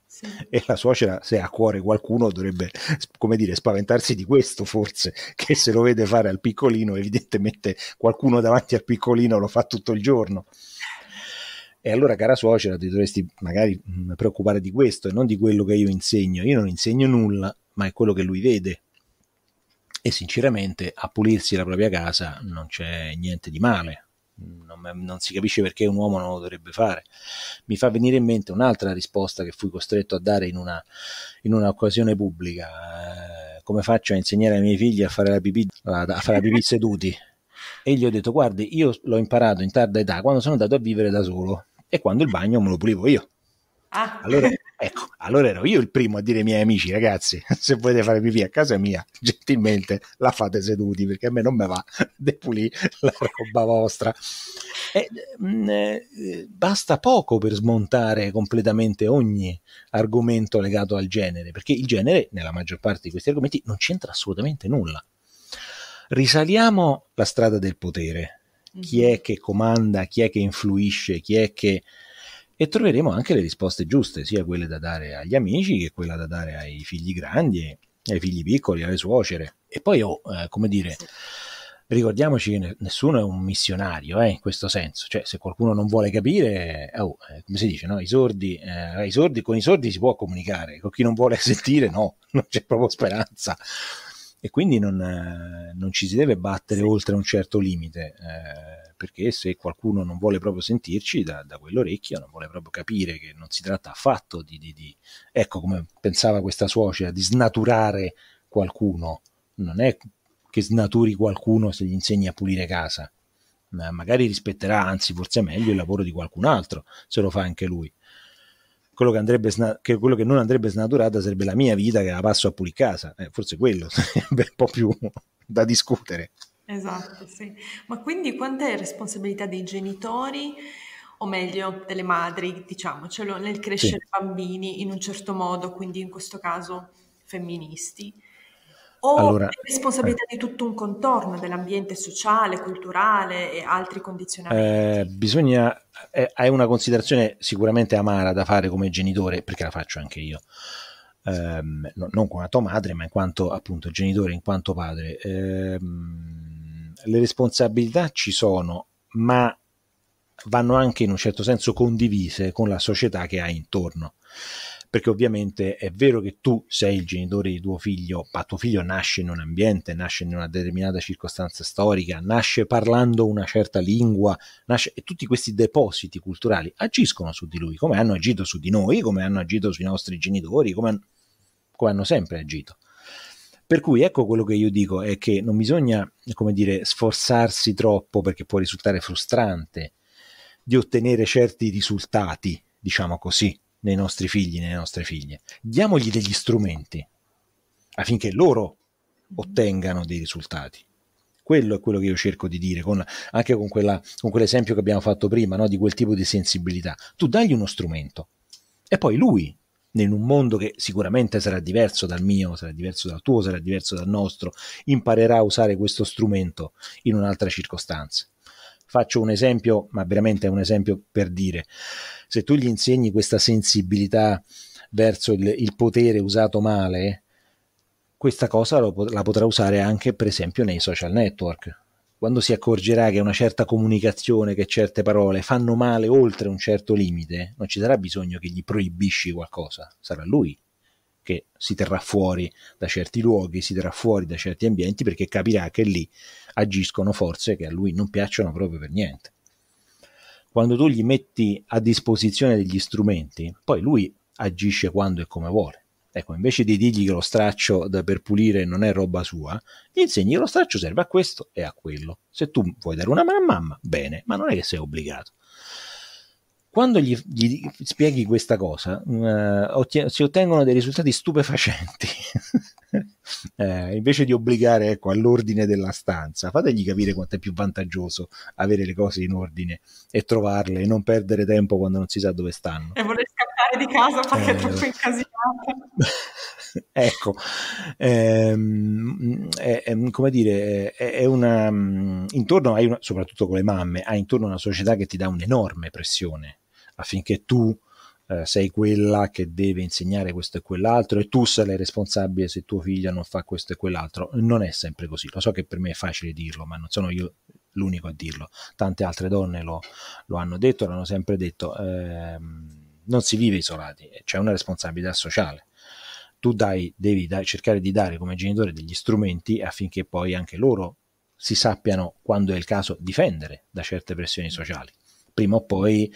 Sì. E la suocera, se ha a cuore qualcuno, dovrebbe, come dire, spaventarsi di questo forse, che se lo vede fare al piccolino, evidentemente qualcuno davanti al piccolino lo fa tutto il giorno. E allora, cara suocera, ti dovresti magari mm, preoccupare di questo e non di quello che io insegno. Io non insegno nulla, ma è quello che lui vede e sinceramente a pulirsi la propria casa non c'è niente di male. Non, non, si capisce perché un uomo non lo dovrebbe fare. Mi fa venire in mente un'altra risposta che fui costretto a dare in, una, in un'occasione pubblica. Eh, come faccio a insegnare ai miei figli a fare la pipì, a fare la pipì seduti? E gli ho detto, guardi, io l'ho imparato in tarda età, quando sono andato a vivere da solo e quando il bagno me lo pulivo io. Ah. Allora, allora ero io il primo a dire ai miei amici, ragazzi, se volete fare pipì a casa mia, gentilmente la fate seduti perché a me non me va depulì la roba vostra. E, mh, mm, eh, basta poco per smontare completamente ogni argomento legato al genere, perché il genere, nella maggior parte di questi argomenti, non c'entra assolutamente nulla. Risaliamo la strada del potere. Chi mhm. è che comanda, chi è che influisce, chi è che e troveremo anche le risposte giuste, sia quelle da dare agli amici che quella da dare ai figli grandi, ai figli piccoli, alle suocere. E poi, oh, eh, come dire, ricordiamoci che nessuno è un missionario eh, in questo senso, cioè se qualcuno non vuole capire, eh, oh, eh, come si dice, no? I sordi, eh, i sordi, con i sordi si può comunicare, con chi non vuole sentire no, non c'è proprio speranza e quindi non, eh, non, ci si deve battere sì. oltre un certo limite. Eh, perché se qualcuno non vuole proprio sentirci da, da quell'orecchia, non vuole proprio capire che non si tratta affatto di, di, di, ecco come pensava questa suocera, di snaturare qualcuno, non è che snaturi qualcuno se gli insegni a pulire casa, Ma magari rispetterà, anzi forse meglio, il lavoro di qualcun altro, se lo fa anche lui. Quello che, andrebbe, che, quello che non andrebbe snaturata sarebbe la mia vita che la passo a pulire casa, eh, forse quello sarebbe un po' più da discutere. Esatto, sì. Ma quindi quanta è responsabilità dei genitori, o meglio delle madri, diciamocelo, nel Sì. crescere bambini in un certo modo, quindi in questo caso femministi, o Allora, è eh. responsabilità di tutto un contorno, dell'ambiente sociale, culturale e altri Eh, condizionamenti? bisogna, è, eh, è una considerazione sicuramente amara da fare come genitore, perché la faccio anche io, ehm, no- non come tua madre, ma in quanto appunto genitore, in quanto padre. Eh, le responsabilità ci sono, ma vanno anche in un certo senso condivise con la società che hai intorno. Perché ovviamente è vero che tu sei il genitore di tuo figlio, ma tuo figlio nasce in un ambiente, nasce in una determinata circostanza storica, nasce parlando una certa lingua, nasce, e tutti questi depositi culturali agiscono su di lui, come hanno agito su di noi, come hanno agito sui nostri genitori, come, hanno, come hanno sempre agito. Per cui ecco quello che io dico è che non bisogna, come dire, sforzarsi troppo perché può risultare frustrante di ottenere certi risultati, diciamo così, nei nostri figli, nelle nostre figlie. Diamogli degli strumenti affinché loro ottengano dei risultati. Quello è quello che io cerco di dire, con, anche con, quella, con, quell'esempio che abbiamo fatto prima, no? di quel tipo di sensibilità. Tu dagli uno strumento e poi lui in un mondo che sicuramente sarà diverso dal mio, sarà diverso dal tuo, sarà diverso dal nostro, imparerà a usare questo strumento in un'altra circostanza. Faccio un esempio, ma veramente è un esempio per dire, se tu gli insegni questa sensibilità verso il, il potere usato male, questa cosa lo, la potrà usare anche per esempio nei social network quando si accorgerà che una certa comunicazione, che certe parole fanno male oltre un certo limite, non ci sarà bisogno che gli proibisci qualcosa, sarà lui che si terrà fuori da certi luoghi, si terrà fuori da certi ambienti perché capirà che lì agiscono forze che a lui non piacciono proprio per niente. Quando tu gli metti a disposizione degli strumenti, poi lui agisce quando e come vuole. Ecco, invece di dirgli che lo straccio da per pulire non è roba sua, gli insegni che lo straccio serve a questo e a quello. Se tu vuoi dare una mano a mamma, bene, ma non è che sei obbligato. Quando gli, gli spieghi questa cosa, eh, ottien- si ottengono dei risultati stupefacenti. eh, invece di obbligare ecco, all'ordine della stanza, fategli capire quanto è più vantaggioso avere le cose in ordine e trovarle e non perdere tempo quando non si sa dove stanno. E voler scappare di casa perché eh... è troppo eh. incasinato. ecco, ehm, è, è, come dire, è, è una, mm, intorno hai una, soprattutto con le mamme, hai intorno una società che ti dà un'enorme pressione affinché tu eh, sei quella che deve insegnare questo e quell'altro e tu sei responsabile se tuo figlio non fa questo e quell'altro. Non è sempre così, lo so che per me è facile dirlo, ma non sono io l'unico a dirlo, tante altre donne lo, lo hanno detto, l'hanno sempre detto, ehm, non si vive isolati, c'è una responsabilità sociale tu dai, devi dai, cercare di dare come genitore degli strumenti affinché poi anche loro si sappiano quando è il caso difendere da certe pressioni sociali prima o poi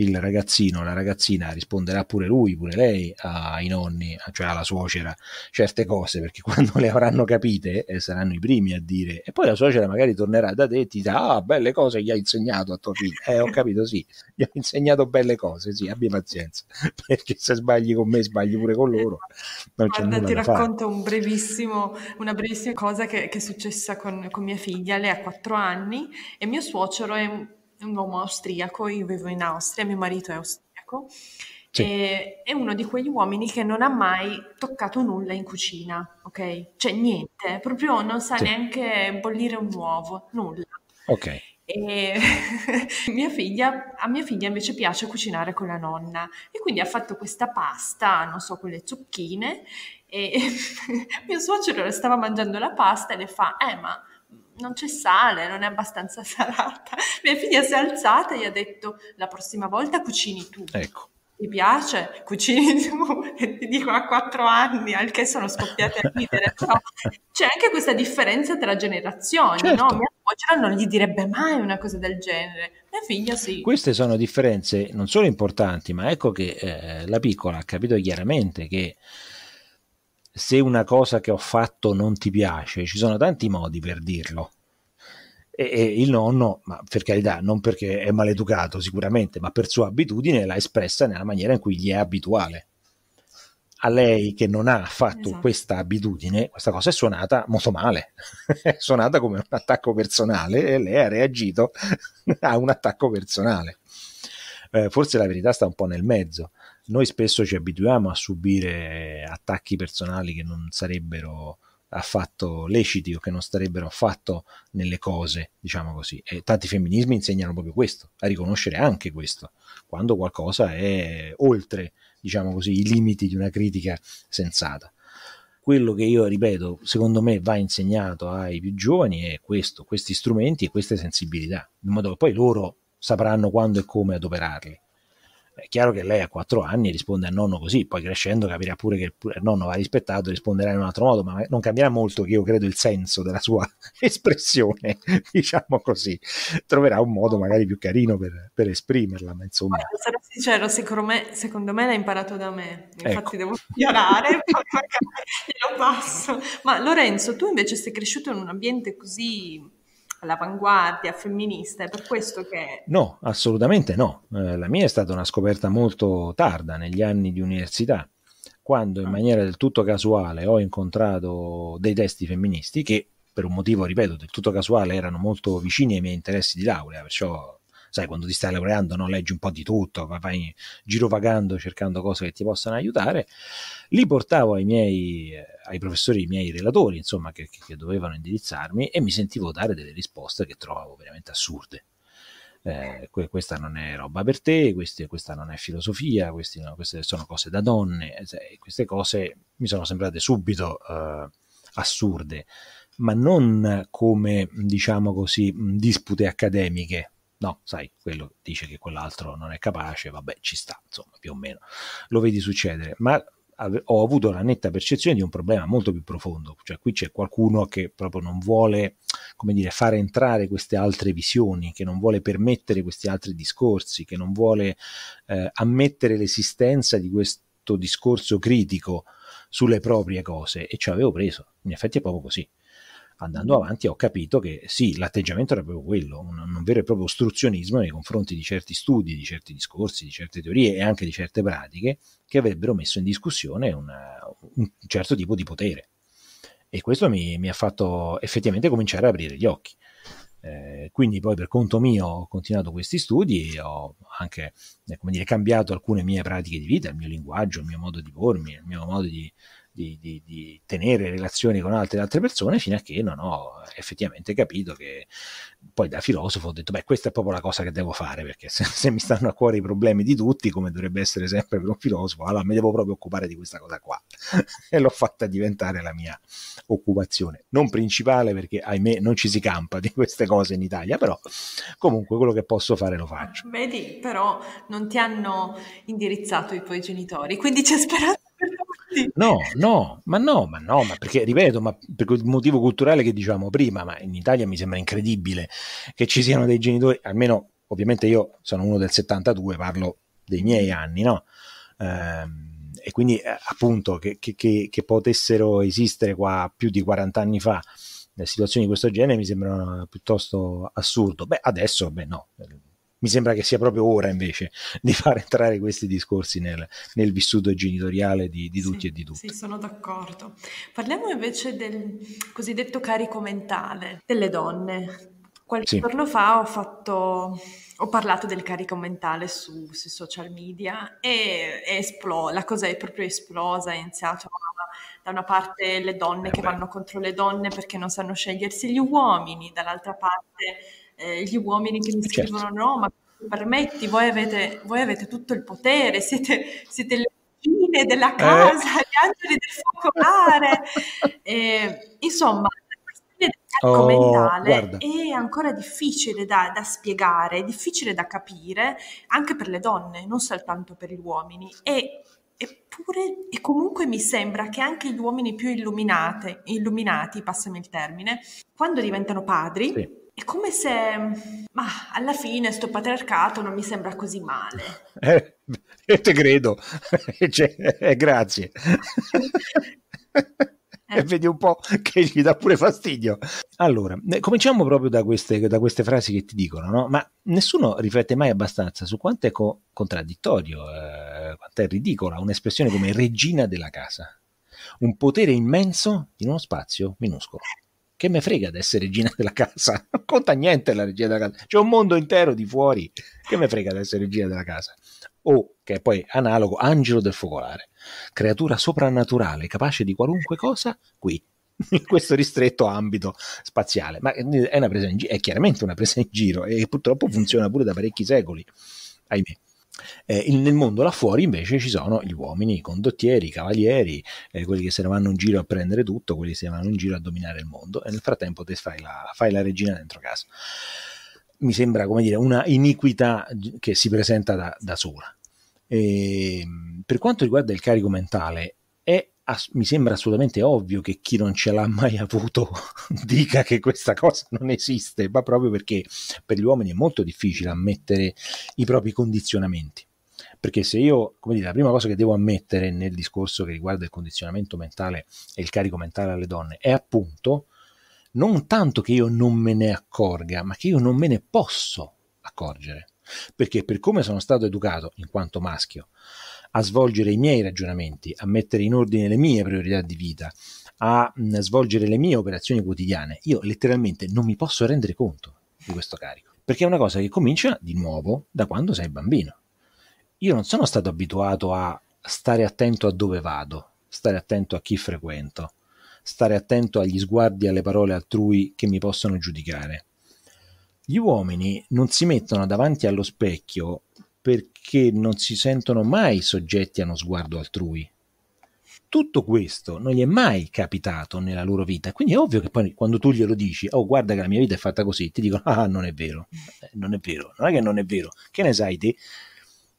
il ragazzino, la ragazzina risponderà pure lui, pure lei ai nonni, cioè alla suocera, certe cose, perché quando le avranno capite eh, saranno i primi a dire, e poi la suocera magari tornerà da te e ti dirà, ah, belle cose gli hai insegnato a tuo figlio, eh, ho capito, sì, gli hai insegnato belle cose, sì, abbi pazienza, perché se sbagli con me sbagli pure con loro. Non c'è ti racconto un una brevissima cosa che, che è successa con, con mia figlia, lei ha quattro anni e mio suocero è un uomo austriaco, io vivo in Austria, mio marito è austriaco, sì. e è uno di quegli uomini che non ha mai toccato nulla in cucina, ok? Cioè niente, proprio non sa sì. neanche bollire un uovo, nulla. Ok. E mia figlia, a mia figlia invece piace cucinare con la nonna e quindi ha fatto questa pasta, non so, con le zucchine e mio suocero stava mangiando la pasta e le fa, eh ma non c'è sale, non è abbastanza salata. Mia figlia si è alzata e gli ha detto la prossima volta cucini tu. Ecco. Ti piace? Cucini tu. E ti dico a quattro anni, al che sono scoppiate a ridere. Però c'è anche questa differenza tra generazioni, certo. no? Mia suocera non gli direbbe mai una cosa del genere. Mia figlia sì. Queste sono differenze non solo importanti, ma ecco che eh, la piccola ha capito chiaramente che se una cosa che ho fatto non ti piace, ci sono tanti modi per dirlo. E, e il nonno, ma per carità, non perché è maleducato sicuramente, ma per sua abitudine l'ha espressa nella maniera in cui gli è abituale. A lei che non ha fatto esatto. questa abitudine, questa cosa è suonata molto male, è suonata come un attacco personale e lei ha reagito a un attacco personale. Eh, forse la verità sta un po' nel mezzo noi spesso ci abituiamo a subire attacchi personali che non sarebbero affatto leciti o che non starebbero affatto nelle cose, diciamo così. E tanti femminismi insegnano proprio questo, a riconoscere anche questo, quando qualcosa è oltre, diciamo così, i limiti di una critica sensata. Quello che io ripeto, secondo me va insegnato ai più giovani è questo, questi strumenti e queste sensibilità, in modo che poi loro sapranno quando e come adoperarli. È chiaro che lei a quattro anni risponde al nonno così, poi crescendo capirà pure che il nonno va rispettato e risponderà in un altro modo, ma non cambierà molto che io credo il senso della sua espressione, diciamo così. Troverà un modo magari più carino per, per esprimerla, ma insomma... Allora, sarò sincero, secondo me, secondo me l'ha imparato da me, infatti ecco. devo migliorare, poi passo. Ma Lorenzo, tu invece sei cresciuto in un ambiente così all'avanguardia femminista, è per questo che... No, assolutamente no. Eh, la mia è stata una scoperta molto tarda, negli anni di università, quando in ah. maniera del tutto casuale ho incontrato dei testi femministi che, per un motivo, ripeto, del tutto casuale erano molto vicini ai miei interessi di laurea, perciò... Sai, quando ti stai laureando, no? leggi un po' di tutto, vai girovagando cercando cose che ti possano aiutare. Li portavo ai miei eh, ai professori miei relatori, insomma, che, che, dovevano indirizzarmi e mi sentivo dare delle risposte che trovavo veramente assurde. Eh, questa non è roba per te, questi, questa non è filosofia, questi, no, queste sono cose da donne, eh, queste cose mi sono sembrate subito eh, assurde, ma non come, diciamo così, dispute accademiche, no, sai, quello dice che quell'altro non è capace, vabbè, ci sta, insomma, più o meno, lo vedi succedere, ma ho avuto la netta percezione di un problema molto più profondo, cioè qui c'è qualcuno che proprio non vuole, come dire, fare entrare queste altre visioni, che non vuole permettere questi altri discorsi, che non vuole eh, ammettere l'esistenza di questo discorso critico sulle proprie cose e ci avevo preso, in effetti è proprio così andando avanti ho capito che sì, l'atteggiamento era proprio quello, un, un vero e proprio ostruzionismo nei confronti di certi studi, di certi discorsi, di certe teorie e anche di certe pratiche che avrebbero messo in discussione una, un certo tipo di potere. E questo mi, mi ha fatto effettivamente cominciare a aprire gli occhi. Eh, quindi poi per conto mio ho continuato questi studi e ho anche eh, dire, cambiato alcune mie pratiche di vita, il mio linguaggio, il mio modo di pormi, il mio modo di di, di, di tenere relazioni con altre, altre, persone fino a che non ho effettivamente capito che poi da filosofo ho detto beh questa è proprio la cosa che devo fare perché se, se mi stanno a cuore i problemi di tutti come dovrebbe essere sempre per un filosofo allora mi devo proprio occupare di questa cosa qua e l'ho fatta diventare la mia occupazione non principale perché ahimè non ci si campa di queste cose in Italia però comunque quello che posso fare lo faccio vedi però non ti hanno indirizzato i tuoi genitori quindi c'è speranza tutti. No, no, ma no, ma no, ma perché ripeto, ma per quel motivo culturale che dicevamo prima, ma in Italia mi sembra incredibile che ci siano dei genitori, almeno ovviamente io sono uno del 72, parlo dei miei anni, no? Ehm, e quindi eh, appunto che, che, che potessero esistere qua più di 40 anni fa eh, situazioni di questo genere mi sembrano piuttosto assurdo. Beh, adesso, beh, no, mi sembra che sia proprio ora invece di far entrare questi discorsi nel, nel vissuto genitoriale di, di tutti sì, e di tutti. Sì, sono d'accordo. Parliamo invece del cosiddetto carico mentale delle donne. Qualche sì. giorno fa ho, fatto, ho parlato del carico mentale su, sui social media e, esplo- la cosa è proprio esplosa, è iniziato a da una parte le donne eh che vanno contro le donne perché non sanno scegliersi gli uomini, dall'altra parte eh, gli uomini che mi certo. scrivono no, ma permetti, voi avete, voi avete tutto il potere, siete, siete le regine della eh. casa, eh. gli angeli del focolare. eh, insomma, Oh, mentale è ancora difficile da, da, spiegare, difficile da capire anche per le donne, non soltanto per gli uomini. E, eppure, e comunque mi sembra che anche gli uomini più illuminati, passami il termine, quando diventano padri. Sì è come se, ma alla fine sto patriarcato non mi sembra così male. Eh, io te credo, cioè, eh, grazie. Eh. E vedi un po' che gli dà pure fastidio. Allora, eh, cominciamo proprio da queste, da queste frasi che ti dicono, no? Ma nessuno riflette mai abbastanza su quanto è co- contraddittorio, eh, quanto è ridicola un'espressione come regina della casa. Un potere immenso in uno spazio minuscolo che me frega di essere regina della casa? Non conta niente la regina della casa. C'è un mondo intero di fuori. Che me frega di essere regina della casa? O, che è poi analogo, angelo del focolare, creatura soprannaturale capace di qualunque cosa qui, in questo ristretto ambito spaziale. Ma eh, è, una presa in gi- è chiaramente una presa in giro e purtroppo funziona pure da parecchi secoli. Ahimè. Eh, nel mondo là fuori invece ci sono gli uomini, i condottieri, i cavalieri, eh, quelli che se ne vanno in giro a prendere tutto, quelli che se ne vanno in giro a dominare il mondo e nel frattempo te fai la, fai la regina dentro casa. Mi sembra come dire una iniquità che si presenta da, da sola. E, ehm, per quanto riguarda il carico mentale, ass- mi sembra assolutamente ovvio che chi non ce l'ha mai avuto dica che questa cosa non esiste, ma proprio perché per gli uomini è molto difficile ammettere i propri condizionamenti. Perché se io, come dire, la prima cosa che devo ammettere nel discorso che riguarda il condizionamento mentale e il carico mentale alle donne è appunto non tanto che io non me ne accorga, ma che io non me ne posso accorgere. Perché per come sono stato educato in quanto maschio, a svolgere i miei ragionamenti, a mettere in ordine le mie priorità di vita, a mh, mm, svolgere le mie operazioni quotidiane. Io letteralmente non mi posso rendere conto di questo carico, perché è una cosa che comincia di nuovo da quando sei bambino. Io non sono stato abituato a stare attento a dove vado, stare attento a chi frequento, stare attento agli sguardi e alle parole altrui che mi possono giudicare. Gli uomini non si mettono davanti allo specchio perché non si sentono mai soggetti a uno sguardo altrui. Tutto questo non gli è mai capitato nella loro vita, quindi è ovvio che poi quando tu glielo dici, oh guarda che la mia vita è fatta così, ti dicono, ah non è vero, non è vero, non è che non è vero, che ne sai te?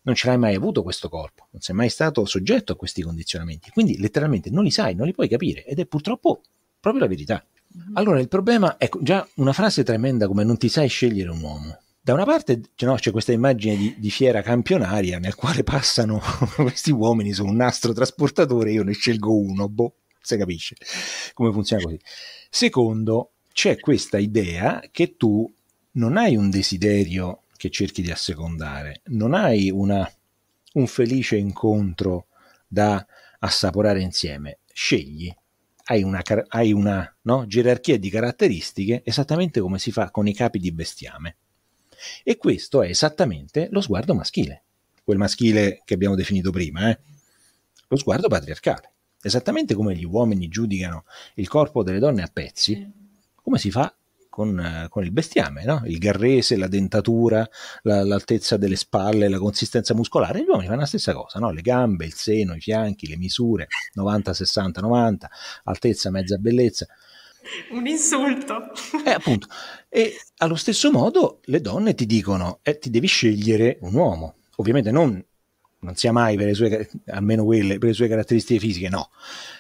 Non ce l'hai mai avuto questo corpo, non sei mai stato soggetto a questi condizionamenti, quindi letteralmente non li sai, non li puoi capire ed è purtroppo proprio la verità. Mm-hmm. Allora il problema, ecco, già una frase tremenda come non ti sai scegliere un uomo, da una parte cioè, no, c'è questa immagine di, di, fiera campionaria nel quale passano questi uomini su un nastro trasportatore, io ne scelgo uno, boh, si capisce come funziona così. Secondo, c'è questa idea che tu non hai un desiderio che cerchi di assecondare, non hai una, un felice incontro da assaporare insieme, scegli, hai una, hai una no, gerarchia di caratteristiche esattamente come si fa con i capi di bestiame e questo è esattamente lo sguardo maschile, quel maschile che abbiamo definito prima, eh? lo sguardo patriarcale. Esattamente come gli uomini giudicano il corpo delle donne a pezzi, come si fa con, con, il bestiame, no? il garrese, la dentatura, la, l'altezza delle spalle, la consistenza muscolare, gli uomini fanno la stessa cosa, no? le gambe, il seno, i fianchi, le misure, 90, 60, 90, altezza, mezza bellezza. Un insulto. Eh, appunto. E allo stesso modo le donne ti dicono, eh, ti devi scegliere un uomo. Ovviamente non, non sia mai per le sue, almeno quelle, per le sue caratteristiche fisiche, no.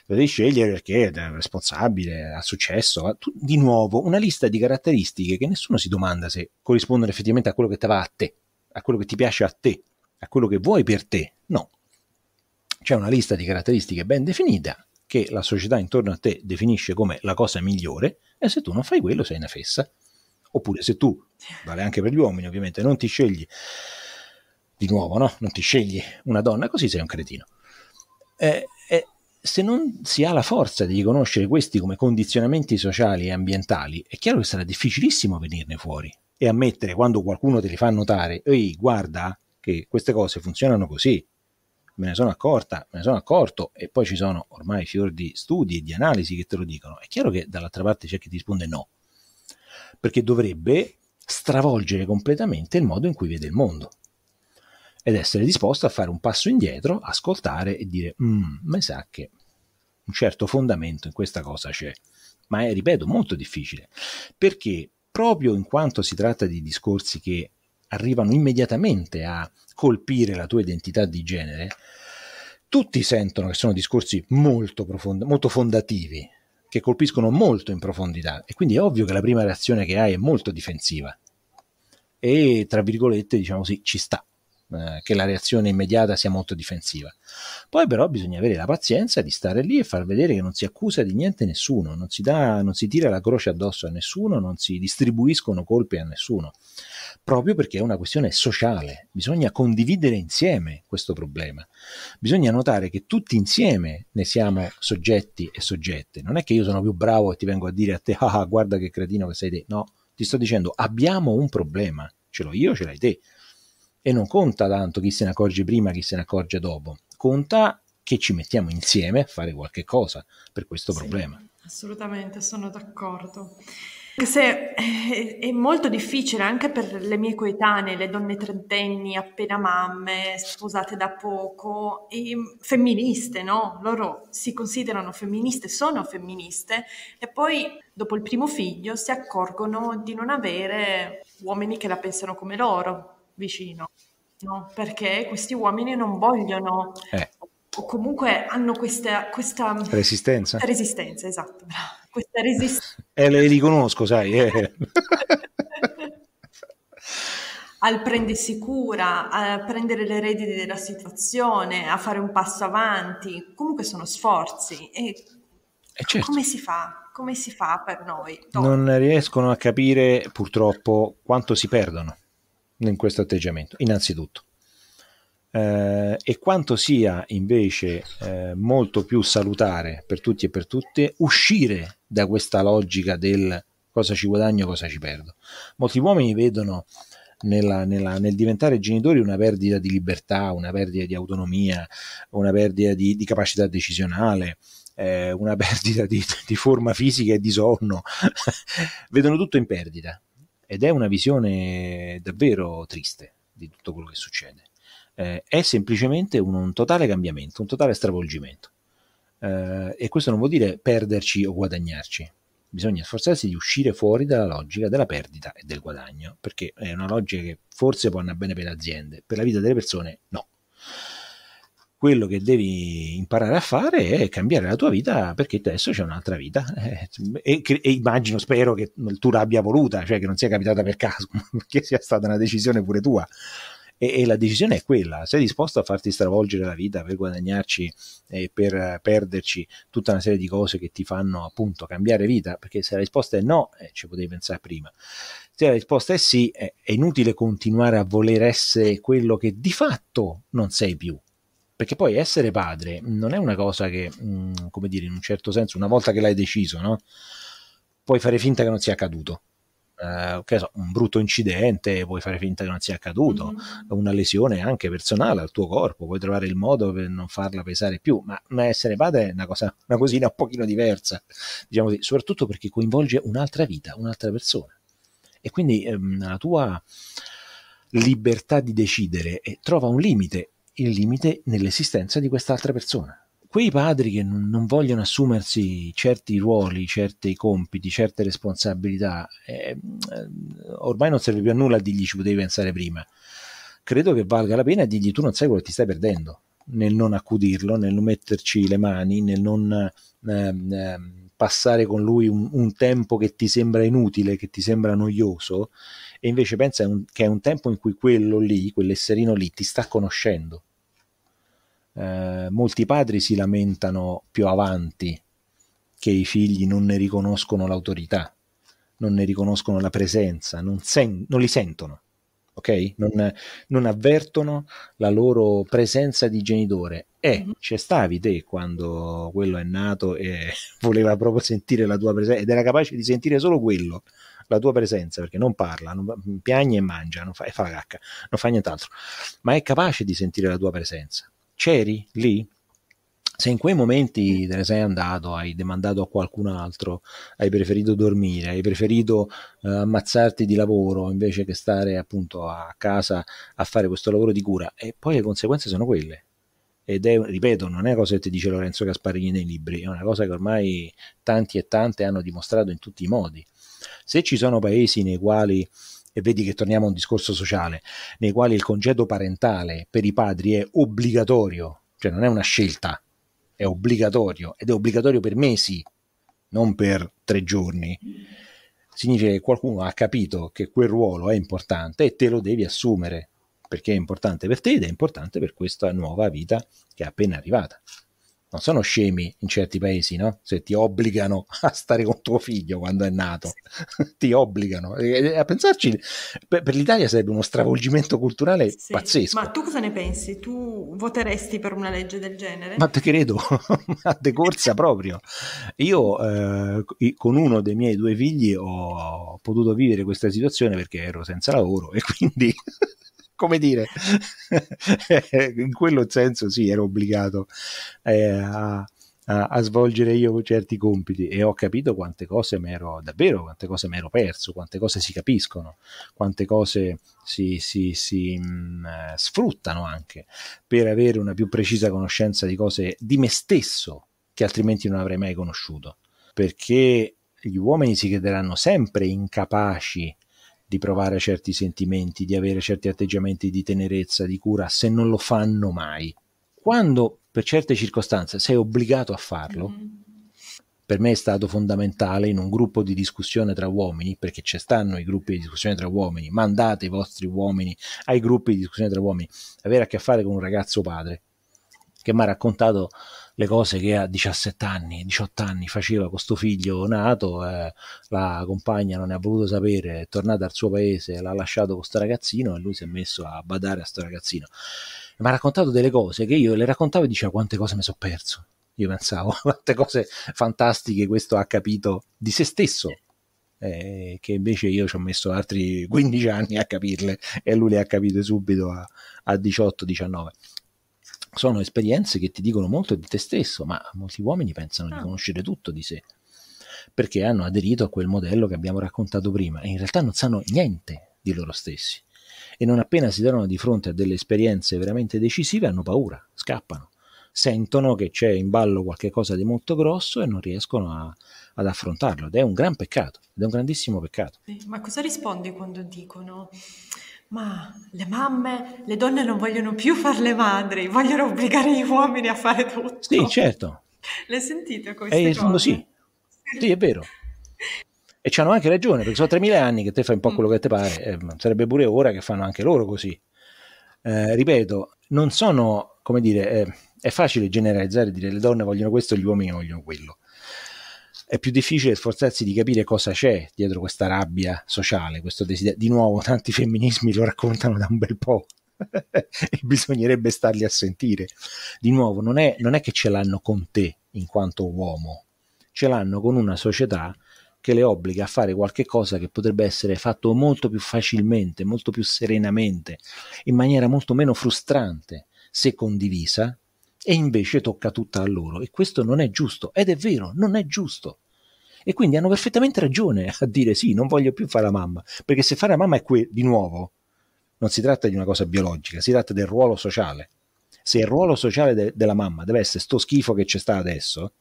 Lo devi scegliere perché è responsabile, ha successo. Di nuovo, una lista di caratteristiche che nessuno si domanda se corrispondono effettivamente a quello che ti va a te, a quello che ti piace a te, a quello che vuoi per te. No. C'è una lista di caratteristiche ben definita che la società intorno a te definisce come la cosa migliore e se tu non fai quello sei una fessa. Oppure se tu, vale anche per gli uomini ovviamente, non ti scegli di nuovo, no? non ti scegli una donna, così sei un cretino. Eh, eh, se non si ha la forza di riconoscere questi come condizionamenti sociali e ambientali, è chiaro che sarà difficilissimo venirne fuori e ammettere quando qualcuno te li fa notare, ehi guarda che queste cose funzionano così, me ne sono accorta, me ne sono accorto e poi ci sono ormai fior di studi e di analisi che te lo dicono. È chiaro che dall'altra parte c'è chi ti risponde no, perché dovrebbe stravolgere completamente il modo in cui vede il mondo ed essere disposto a fare un passo indietro, ascoltare e dire, mm, ma sa che un certo fondamento in questa cosa c'è, ma è, ripeto, molto difficile, perché proprio in quanto si tratta di discorsi che arrivano immediatamente a colpire la tua identità di genere, tutti sentono che sono discorsi molto, profond- molto fondativi, che colpiscono molto in profondità e quindi è ovvio che la prima reazione che hai è molto difensiva e tra virgolette diciamo sì ci sta eh, che la reazione immediata sia molto difensiva. Poi però bisogna avere la pazienza di stare lì e far vedere che non si accusa di niente nessuno, non si, dà, non si tira la croce addosso a nessuno, non si distribuiscono colpe a nessuno, proprio perché è una questione sociale, bisogna condividere insieme questo problema, bisogna notare che tutti insieme ne siamo soggetti e soggette, non è che io sono più bravo e ti vengo a dire a te ah, ah guarda che cretino che sei te, no, ti sto dicendo abbiamo un problema, ce l'ho io, ce l'hai te e non conta tanto chi se ne accorge prima, chi se ne accorge dopo, conta che ci mettiamo insieme a fare qualche cosa per questo sì, problema. Assolutamente, sono d'accordo. Anche se eh, è molto difficile anche per le mie coetanee, le donne trentenni, appena mamme, sposate da poco, mm, femministe, no? Loro si considerano femministe, sono femministe e poi dopo il primo figlio si accorgono di non avere uomini che la pensano come loro vicino, no? perché questi uomini non vogliono eh. o comunque hanno questa, questa resistenza. Questa resistenza, esatto, bravo. Questa resistenza. eh, le riconosco, sai. Eh. al prendersi cura, a prendere le redini della situazione, a fare un passo avanti, comunque sono sforzi. E eh certo. come si fa? Come si fa per noi? Dove? Non riescono a capire purtroppo quanto si perdono in questo atteggiamento, innanzitutto. Eh, e quanto sia invece eh, molto più salutare per tutti e per tutte uscire da questa logica del cosa ci guadagno, cosa ci perdo. Molti uomini vedono nella, nella, nel diventare genitori una perdita di libertà, una perdita di autonomia, una perdita di, di capacità decisionale, eh, una perdita di, di, forma fisica e di sonno. vedono tutto in perdita ed è una visione davvero triste di tutto quello che succede. Eh, è semplicemente un, un, totale cambiamento, un totale stravolgimento. Eh, e questo non vuol dire perderci o guadagnarci. Bisogna sforzarsi di uscire fuori dalla logica della perdita e del guadagno, perché è una logica che forse può andare bene per le aziende, per la vita delle persone no quello che devi imparare a fare è cambiare la tua vita perché adesso c'è un'altra vita eh, e, e, immagino, spero che tu l'abbia voluta, cioè che non sia capitata per caso, che sia stata una decisione pure tua. E, e, la decisione è quella, sei disposto a farti stravolgere la vita per guadagnarci e per perderci tutta una serie di cose che ti fanno appunto cambiare vita? Perché se la risposta è no, eh, ci potevi pensare prima. Se la risposta è sì, è, eh, è inutile continuare a voler essere quello che di fatto non sei più perché poi essere padre non è una cosa che, mh, mm, come dire, in un certo senso, una volta che l'hai deciso, no? puoi fare finta che non sia accaduto. Uh, che so, un brutto incidente, puoi fare finta che non sia accaduto, mm. una lesione anche personale al tuo corpo, puoi trovare il modo per non farla pesare più, ma, ma essere padre è una, cosa, una cosina un pochino diversa, diciamo così, soprattutto perché coinvolge un'altra vita, un'altra persona. E quindi ehm, la tua libertà di decidere eh, trova un limite il limite nell'esistenza di quest'altra persona. Quei padri che non vogliono assumersi certi ruoli, certi compiti, certe responsabilità, eh, eh, ormai non serve più a nulla a dirgli ci potevi pensare prima. Credo che valga la pena dirgli tu non sai quello che ti stai perdendo nel non accudirlo, nel non metterci le mani, nel non eh, passare con lui un, un tempo che ti sembra inutile, che ti sembra noioso e invece pensa che è un tempo in cui quello lì, quell'esserino lì, ti sta conoscendo. Eh, molti padri si lamentano più avanti che i figli non ne riconoscono l'autorità, non ne riconoscono la presenza, non, sen- non li sentono. Okay? Non, non, avvertono la loro presenza di genitore. E eh, mm c'è stavi te quando quello è nato e voleva proprio sentire la tua presenza ed era capace di sentire solo quello la tua presenza, perché non parla, non, mm, piagne e mangia, non fa, e fa la cacca, non fa nient'altro, ma è capace di sentire la tua presenza. C'eri lì? se in quei momenti te ne sei andato, hai demandato a qualcun altro, hai preferito dormire, hai preferito eh, ammazzarti di lavoro invece che stare appunto a casa a fare questo lavoro di cura, e poi le conseguenze sono quelle. Ed è, ripeto, non è cosa che ti dice Lorenzo Gasparini nei libri, è una cosa che ormai tanti e tante hanno dimostrato in tutti i modi. Se ci sono paesi nei quali e vedi che torniamo a un discorso sociale, nei quali il congedo parentale per i padri è obbligatorio, cioè non è una scelta, è obbligatorio ed è obbligatorio per mesi, non per tre giorni. Significa che qualcuno ha capito che quel ruolo è importante e te lo devi assumere, perché è importante per te ed è importante per questa nuova vita che è appena arrivata non sono scemi in certi paesi, no? Se ti obbligano a stare con tuo figlio quando è nato, ti obbligano. E a pensarci, per, per, l'Italia sarebbe uno stravolgimento culturale sì. pazzesco. Ma tu cosa ne pensi? Tu voteresti per una legge del genere? Ma te credo, a te corsa proprio. Io eh, con uno dei miei due figli ho potuto vivere questa situazione perché ero senza lavoro e quindi... come dire, in quello senso sì, ero obbligato eh, a, a, a, svolgere io certi compiti e ho capito quante cose mi ero davvero, quante cose mi ero perso, quante cose si capiscono, quante cose si, si, si mh, mm, sfruttano anche per avere una più precisa conoscenza di cose di me stesso che altrimenti non avrei mai conosciuto. Perché gli uomini si crederanno sempre incapaci di provare certi sentimenti, di avere certi atteggiamenti di tenerezza, di cura, se non lo fanno mai. Quando per certe circostanze sei obbligato a farlo, mm-hmm. per me è stato fondamentale in un gruppo di discussione tra uomini, perché ci stanno i gruppi di discussione tra uomini, mandate i vostri uomini ai gruppi di discussione tra uomini, avere a che fare con un ragazzo padre che mi ha raccontato le cose che a 17 anni, 18 anni faceva con questo figlio nato, eh, la compagna non ne ha voluto sapere, è tornata al suo paese, l'ha lasciato con sto ragazzino e lui si è messo a badare a sto ragazzino. Mi ha raccontato delle cose che io le raccontavo e dicevo quante cose mi sono perso. Io pensavo quante cose fantastiche questo ha capito di se stesso, eh, che invece io ci ho messo altri 15 anni a capirle e lui le ha capite subito a, a 18-19 sono esperienze che ti dicono molto di te stesso, ma molti uomini pensano ah. di conoscere tutto di sé, perché hanno aderito a quel modello che abbiamo raccontato prima e in realtà non sanno niente di loro stessi. E non appena si trovano di fronte a delle esperienze veramente decisive hanno paura, scappano, sentono che c'è in ballo qualcosa di molto grosso e non riescono a, ad affrontarlo ed è un gran peccato, ed è un grandissimo peccato. Eh, ma cosa rispondi quando dicono ma le mamme, le donne non vogliono più fare le madri, vogliono obbligare gli uomini a fare tutto. Sì, certo. Le sentite queste eh, cose? Sì. sì, è vero. E ci hanno anche ragione, perché sono 3.000 anni che te fai un po' mm. quello che te pare. Eh, sarebbe pure ora che fanno anche loro così. Eh, ripeto, non sono, come dire, eh, è facile generalizzare, e dire le donne vogliono questo e gli uomini vogliono quello è più difficile sforzarsi di capire cosa c'è dietro questa rabbia sociale, questo desiderio. Di nuovo, tanti femminismi lo raccontano da un bel po'. e bisognerebbe starli a sentire. Di nuovo, non è, non è che ce l'hanno con te in quanto uomo, ce l'hanno con una società che le obbliga a fare qualche cosa che potrebbe essere fatto molto più facilmente, molto più serenamente, in maniera molto meno frustrante se condivisa e invece tocca tutta a loro e questo non è giusto ed è vero, non è giusto. E quindi hanno perfettamente ragione a dire sì, non voglio più fare la mamma, perché se fare la mamma è que- di nuovo, non si tratta di una cosa biologica, si tratta del ruolo sociale. Se il ruolo sociale de- della mamma deve essere sto schifo che c'è sta adesso,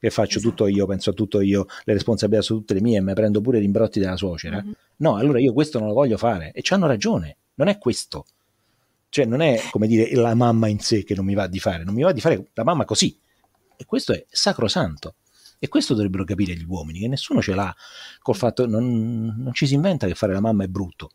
che faccio esatto. tutto io, penso a tutto io, le responsabilità sono tutte le mie e mi prendo pure i rimbrotti della suocera, mm-hmm. no, allora io questo non lo voglio fare e ci hanno ragione, non è questo cioè non è come dire la mamma in sé che non mi va di fare, non mi va di fare la mamma così. E questo è sacrosanto. E questo dovrebbero capire gli uomini, che nessuno ce l'ha col fatto non, non ci si inventa che fare la mamma è brutto.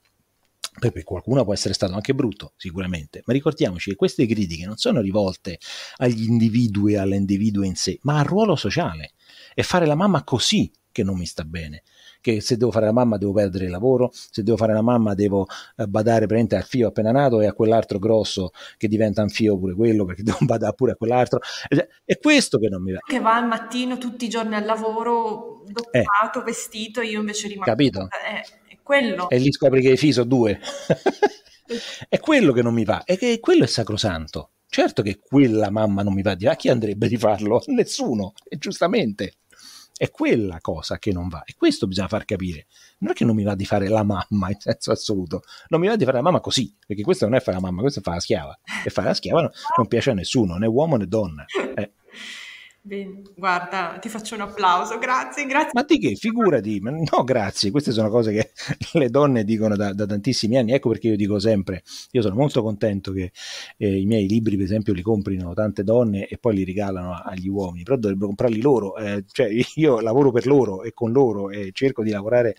Poi per qualcuno può essere stato anche brutto, sicuramente, ma ricordiamoci che queste critiche non sono rivolte agli individui e all'individuo in sé, ma al ruolo sociale. E fare la mamma così che non mi sta bene che se devo fare la mamma devo perdere il lavoro, se devo fare la mamma devo eh, badare praticamente al figlio appena nato e a quell'altro grosso che diventa un figlio pure quello perché devo badare pure a quell'altro. È questo che non mi va. Che va al mattino tutti i giorni al lavoro, doppato, eh. vestito, io invece rimango. Capito? È, eh, è quello. E lì scopri che hai fiso due. è quello che non mi va, e che quello è sacrosanto. Certo che quella mamma non mi va di a chi andrebbe di farlo? Nessuno, giustamente. È quella cosa che non va. E questo bisogna far capire. Non è che non mi va di fare la mamma in senso assoluto, non mi va di fare la mamma così, perché questo non è fare la mamma, questo è fare la schiava. E fare la schiava non, non piace a nessuno, né uomo né donna. Eh. Bene, guarda, ti faccio un applauso, grazie, grazie. Ma di che? Figurati, no grazie, queste sono cose che le donne dicono da, da tantissimi anni, ecco perché io dico sempre, io sono molto contento che eh, i miei libri per esempio li comprino tante donne e poi li regalano agli uomini, però dovrebbero comprarli loro, eh, cioè io lavoro per loro e con loro e cerco di lavorare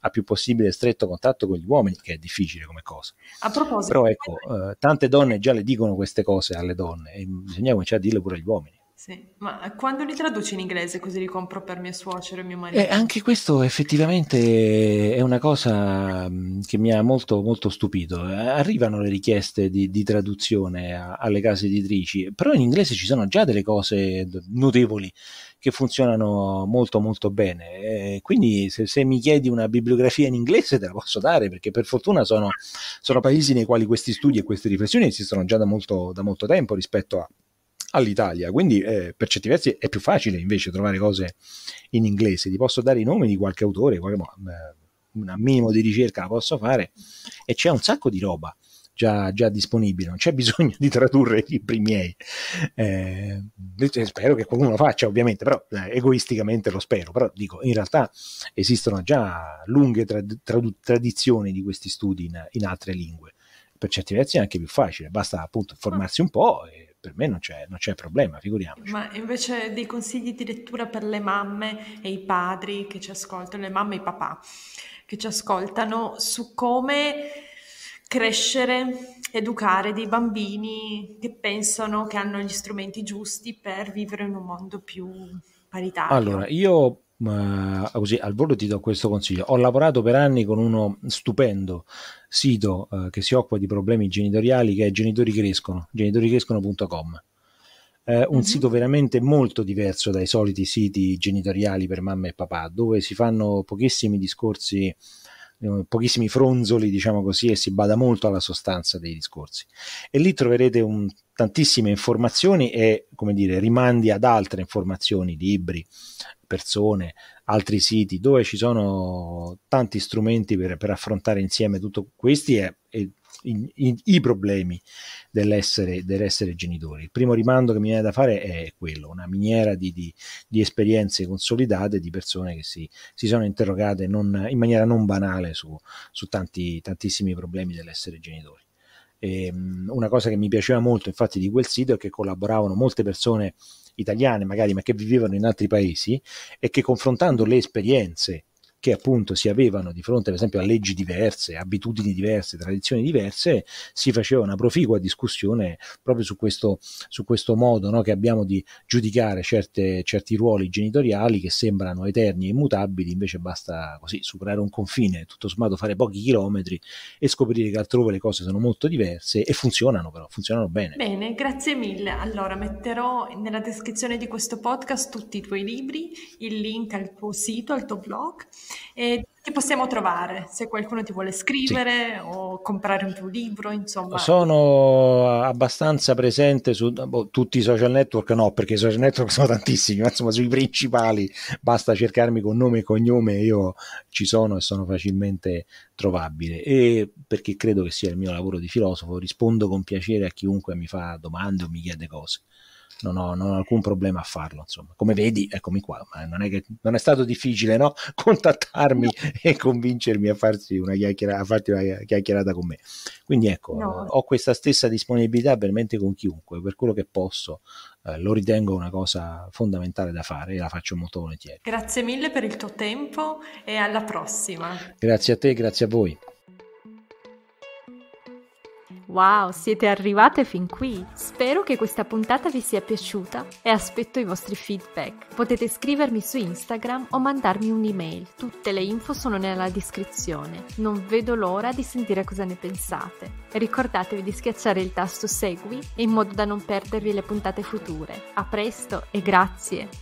a più possibile stretto contatto con gli uomini, che è difficile come cosa. A proposito. Però ecco, eh, tante donne già le dicono queste cose alle donne e bisogna cominciare a dirle pure agli uomini. Sì, ma eh, quando li traduci in inglese così li compro per mia suocera e mio marito? Eh, anche questo effettivamente è una cosa mm, che mi ha molto, molto stupito. Eh, arrivano le richieste di, di traduzione a, alle case editrici, però in inglese ci sono già delle cose notevoli che funzionano molto molto bene. Eh, quindi se, se, mi chiedi una bibliografia in inglese te la posso dare, perché per fortuna sono, sono paesi nei quali questi studi e queste riflessioni esistono già da molto, da molto tempo rispetto a all'Italia, quindi eh, per certi versi è più facile invece trovare cose in inglese, ti posso dare i nomi di qualche autore, qualche, eh, un minimo di ricerca la posso fare e c'è un sacco di roba già, già disponibile, non c'è bisogno di tradurre i libri miei, eh, spero che qualcuno lo faccia ovviamente, però eh, egoisticamente lo spero, però dico in realtà esistono già lunghe trad- trad- tradizioni di questi studi in, in altre lingue per certi versi è anche più facile, basta appunto formarsi un po' e per me non c'è, non c'è problema, figuriamoci. Ma invece dei consigli di lettura per le mamme e i padri che ci ascoltano, le mamme e i papà che ci ascoltano, su come crescere, educare dei bambini che pensano che hanno gli strumenti giusti per vivere in un mondo più paritario. Allora, io eh, così al volo ti do questo consiglio. Ho lavorato per anni con uno stupendo sito eh, che si occupa di problemi genitoriali che è genitoricrescono, genitoricrescono.com. Eh, un mm-hmm. sito veramente molto diverso dai soliti siti genitoriali per mamma e papà, dove si fanno pochissimi discorsi eh, pochissimi fronzoli, diciamo così, e si bada molto alla sostanza dei discorsi. E lì troverete un, tantissime informazioni e, come dire, rimandi ad altre informazioni, libri, persone, altri siti dove ci sono tanti strumenti per, per affrontare insieme tutto questo e, e in, in, i problemi dell'essere, dell'essere, genitori. Il primo rimando che mi viene da fare è quello, una miniera di, di, di esperienze consolidate di persone che si, si sono interrogate non, in maniera non banale su, su tanti, tantissimi problemi dell'essere genitori. E, ehm, una cosa che mi piaceva molto infatti di quel sito è che collaboravano molte persone italiane magari ma che vivevano in altri paesi e che confrontando le esperienze che appunto si avevano di fronte ad esempio a leggi diverse, abitudini diverse, tradizioni diverse, si faceva una proficua discussione proprio su questo, su questo modo no, che abbiamo di giudicare certe, certi ruoli genitoriali che sembrano eterni e immutabili, invece basta così superare un confine, tutto sommato fare pochi chilometri e scoprire che altrove le cose sono molto diverse e funzionano però, funzionano bene. Bene, grazie mille. Allora metterò nella descrizione di questo podcast tutti i tuoi libri, il link al tuo sito, al tuo blog e ti possiamo trovare se qualcuno ti vuole scrivere sì. o comprare un tuo libro, insomma. Sono abbastanza presente su boh, tutti i social network, no, perché i social network sono tantissimi, ma insomma sui principali basta cercarmi con nome e cognome, io ci sono e sono facilmente trovabile e perché credo che sia il mio lavoro di filosofo rispondo con piacere a chiunque mi fa domande o mi chiede cose non ho, non ho alcun problema a farlo. Insomma. Come vedi, eccomi qua, ma non è, che, non è stato difficile no? contattarmi no. e convincermi a, farsi una a farti una chiacchierata con me. Quindi ecco, no. ho questa stessa disponibilità veramente con chiunque, per quello che posso. Eh, lo ritengo una cosa fondamentale da fare e la faccio molto volentieri. Grazie mille per il tuo tempo e alla prossima. Grazie a te, grazie a voi. Wow, siete arrivate fin qui! Spero che questa puntata vi sia piaciuta e aspetto i vostri feedback. Potete scrivermi su Instagram o mandarmi un'email, tutte le info sono nella descrizione. Non vedo l'ora di sentire cosa ne pensate. Ricordatevi di schiacciare il tasto segui in modo da non perdervi le puntate future. A presto e grazie!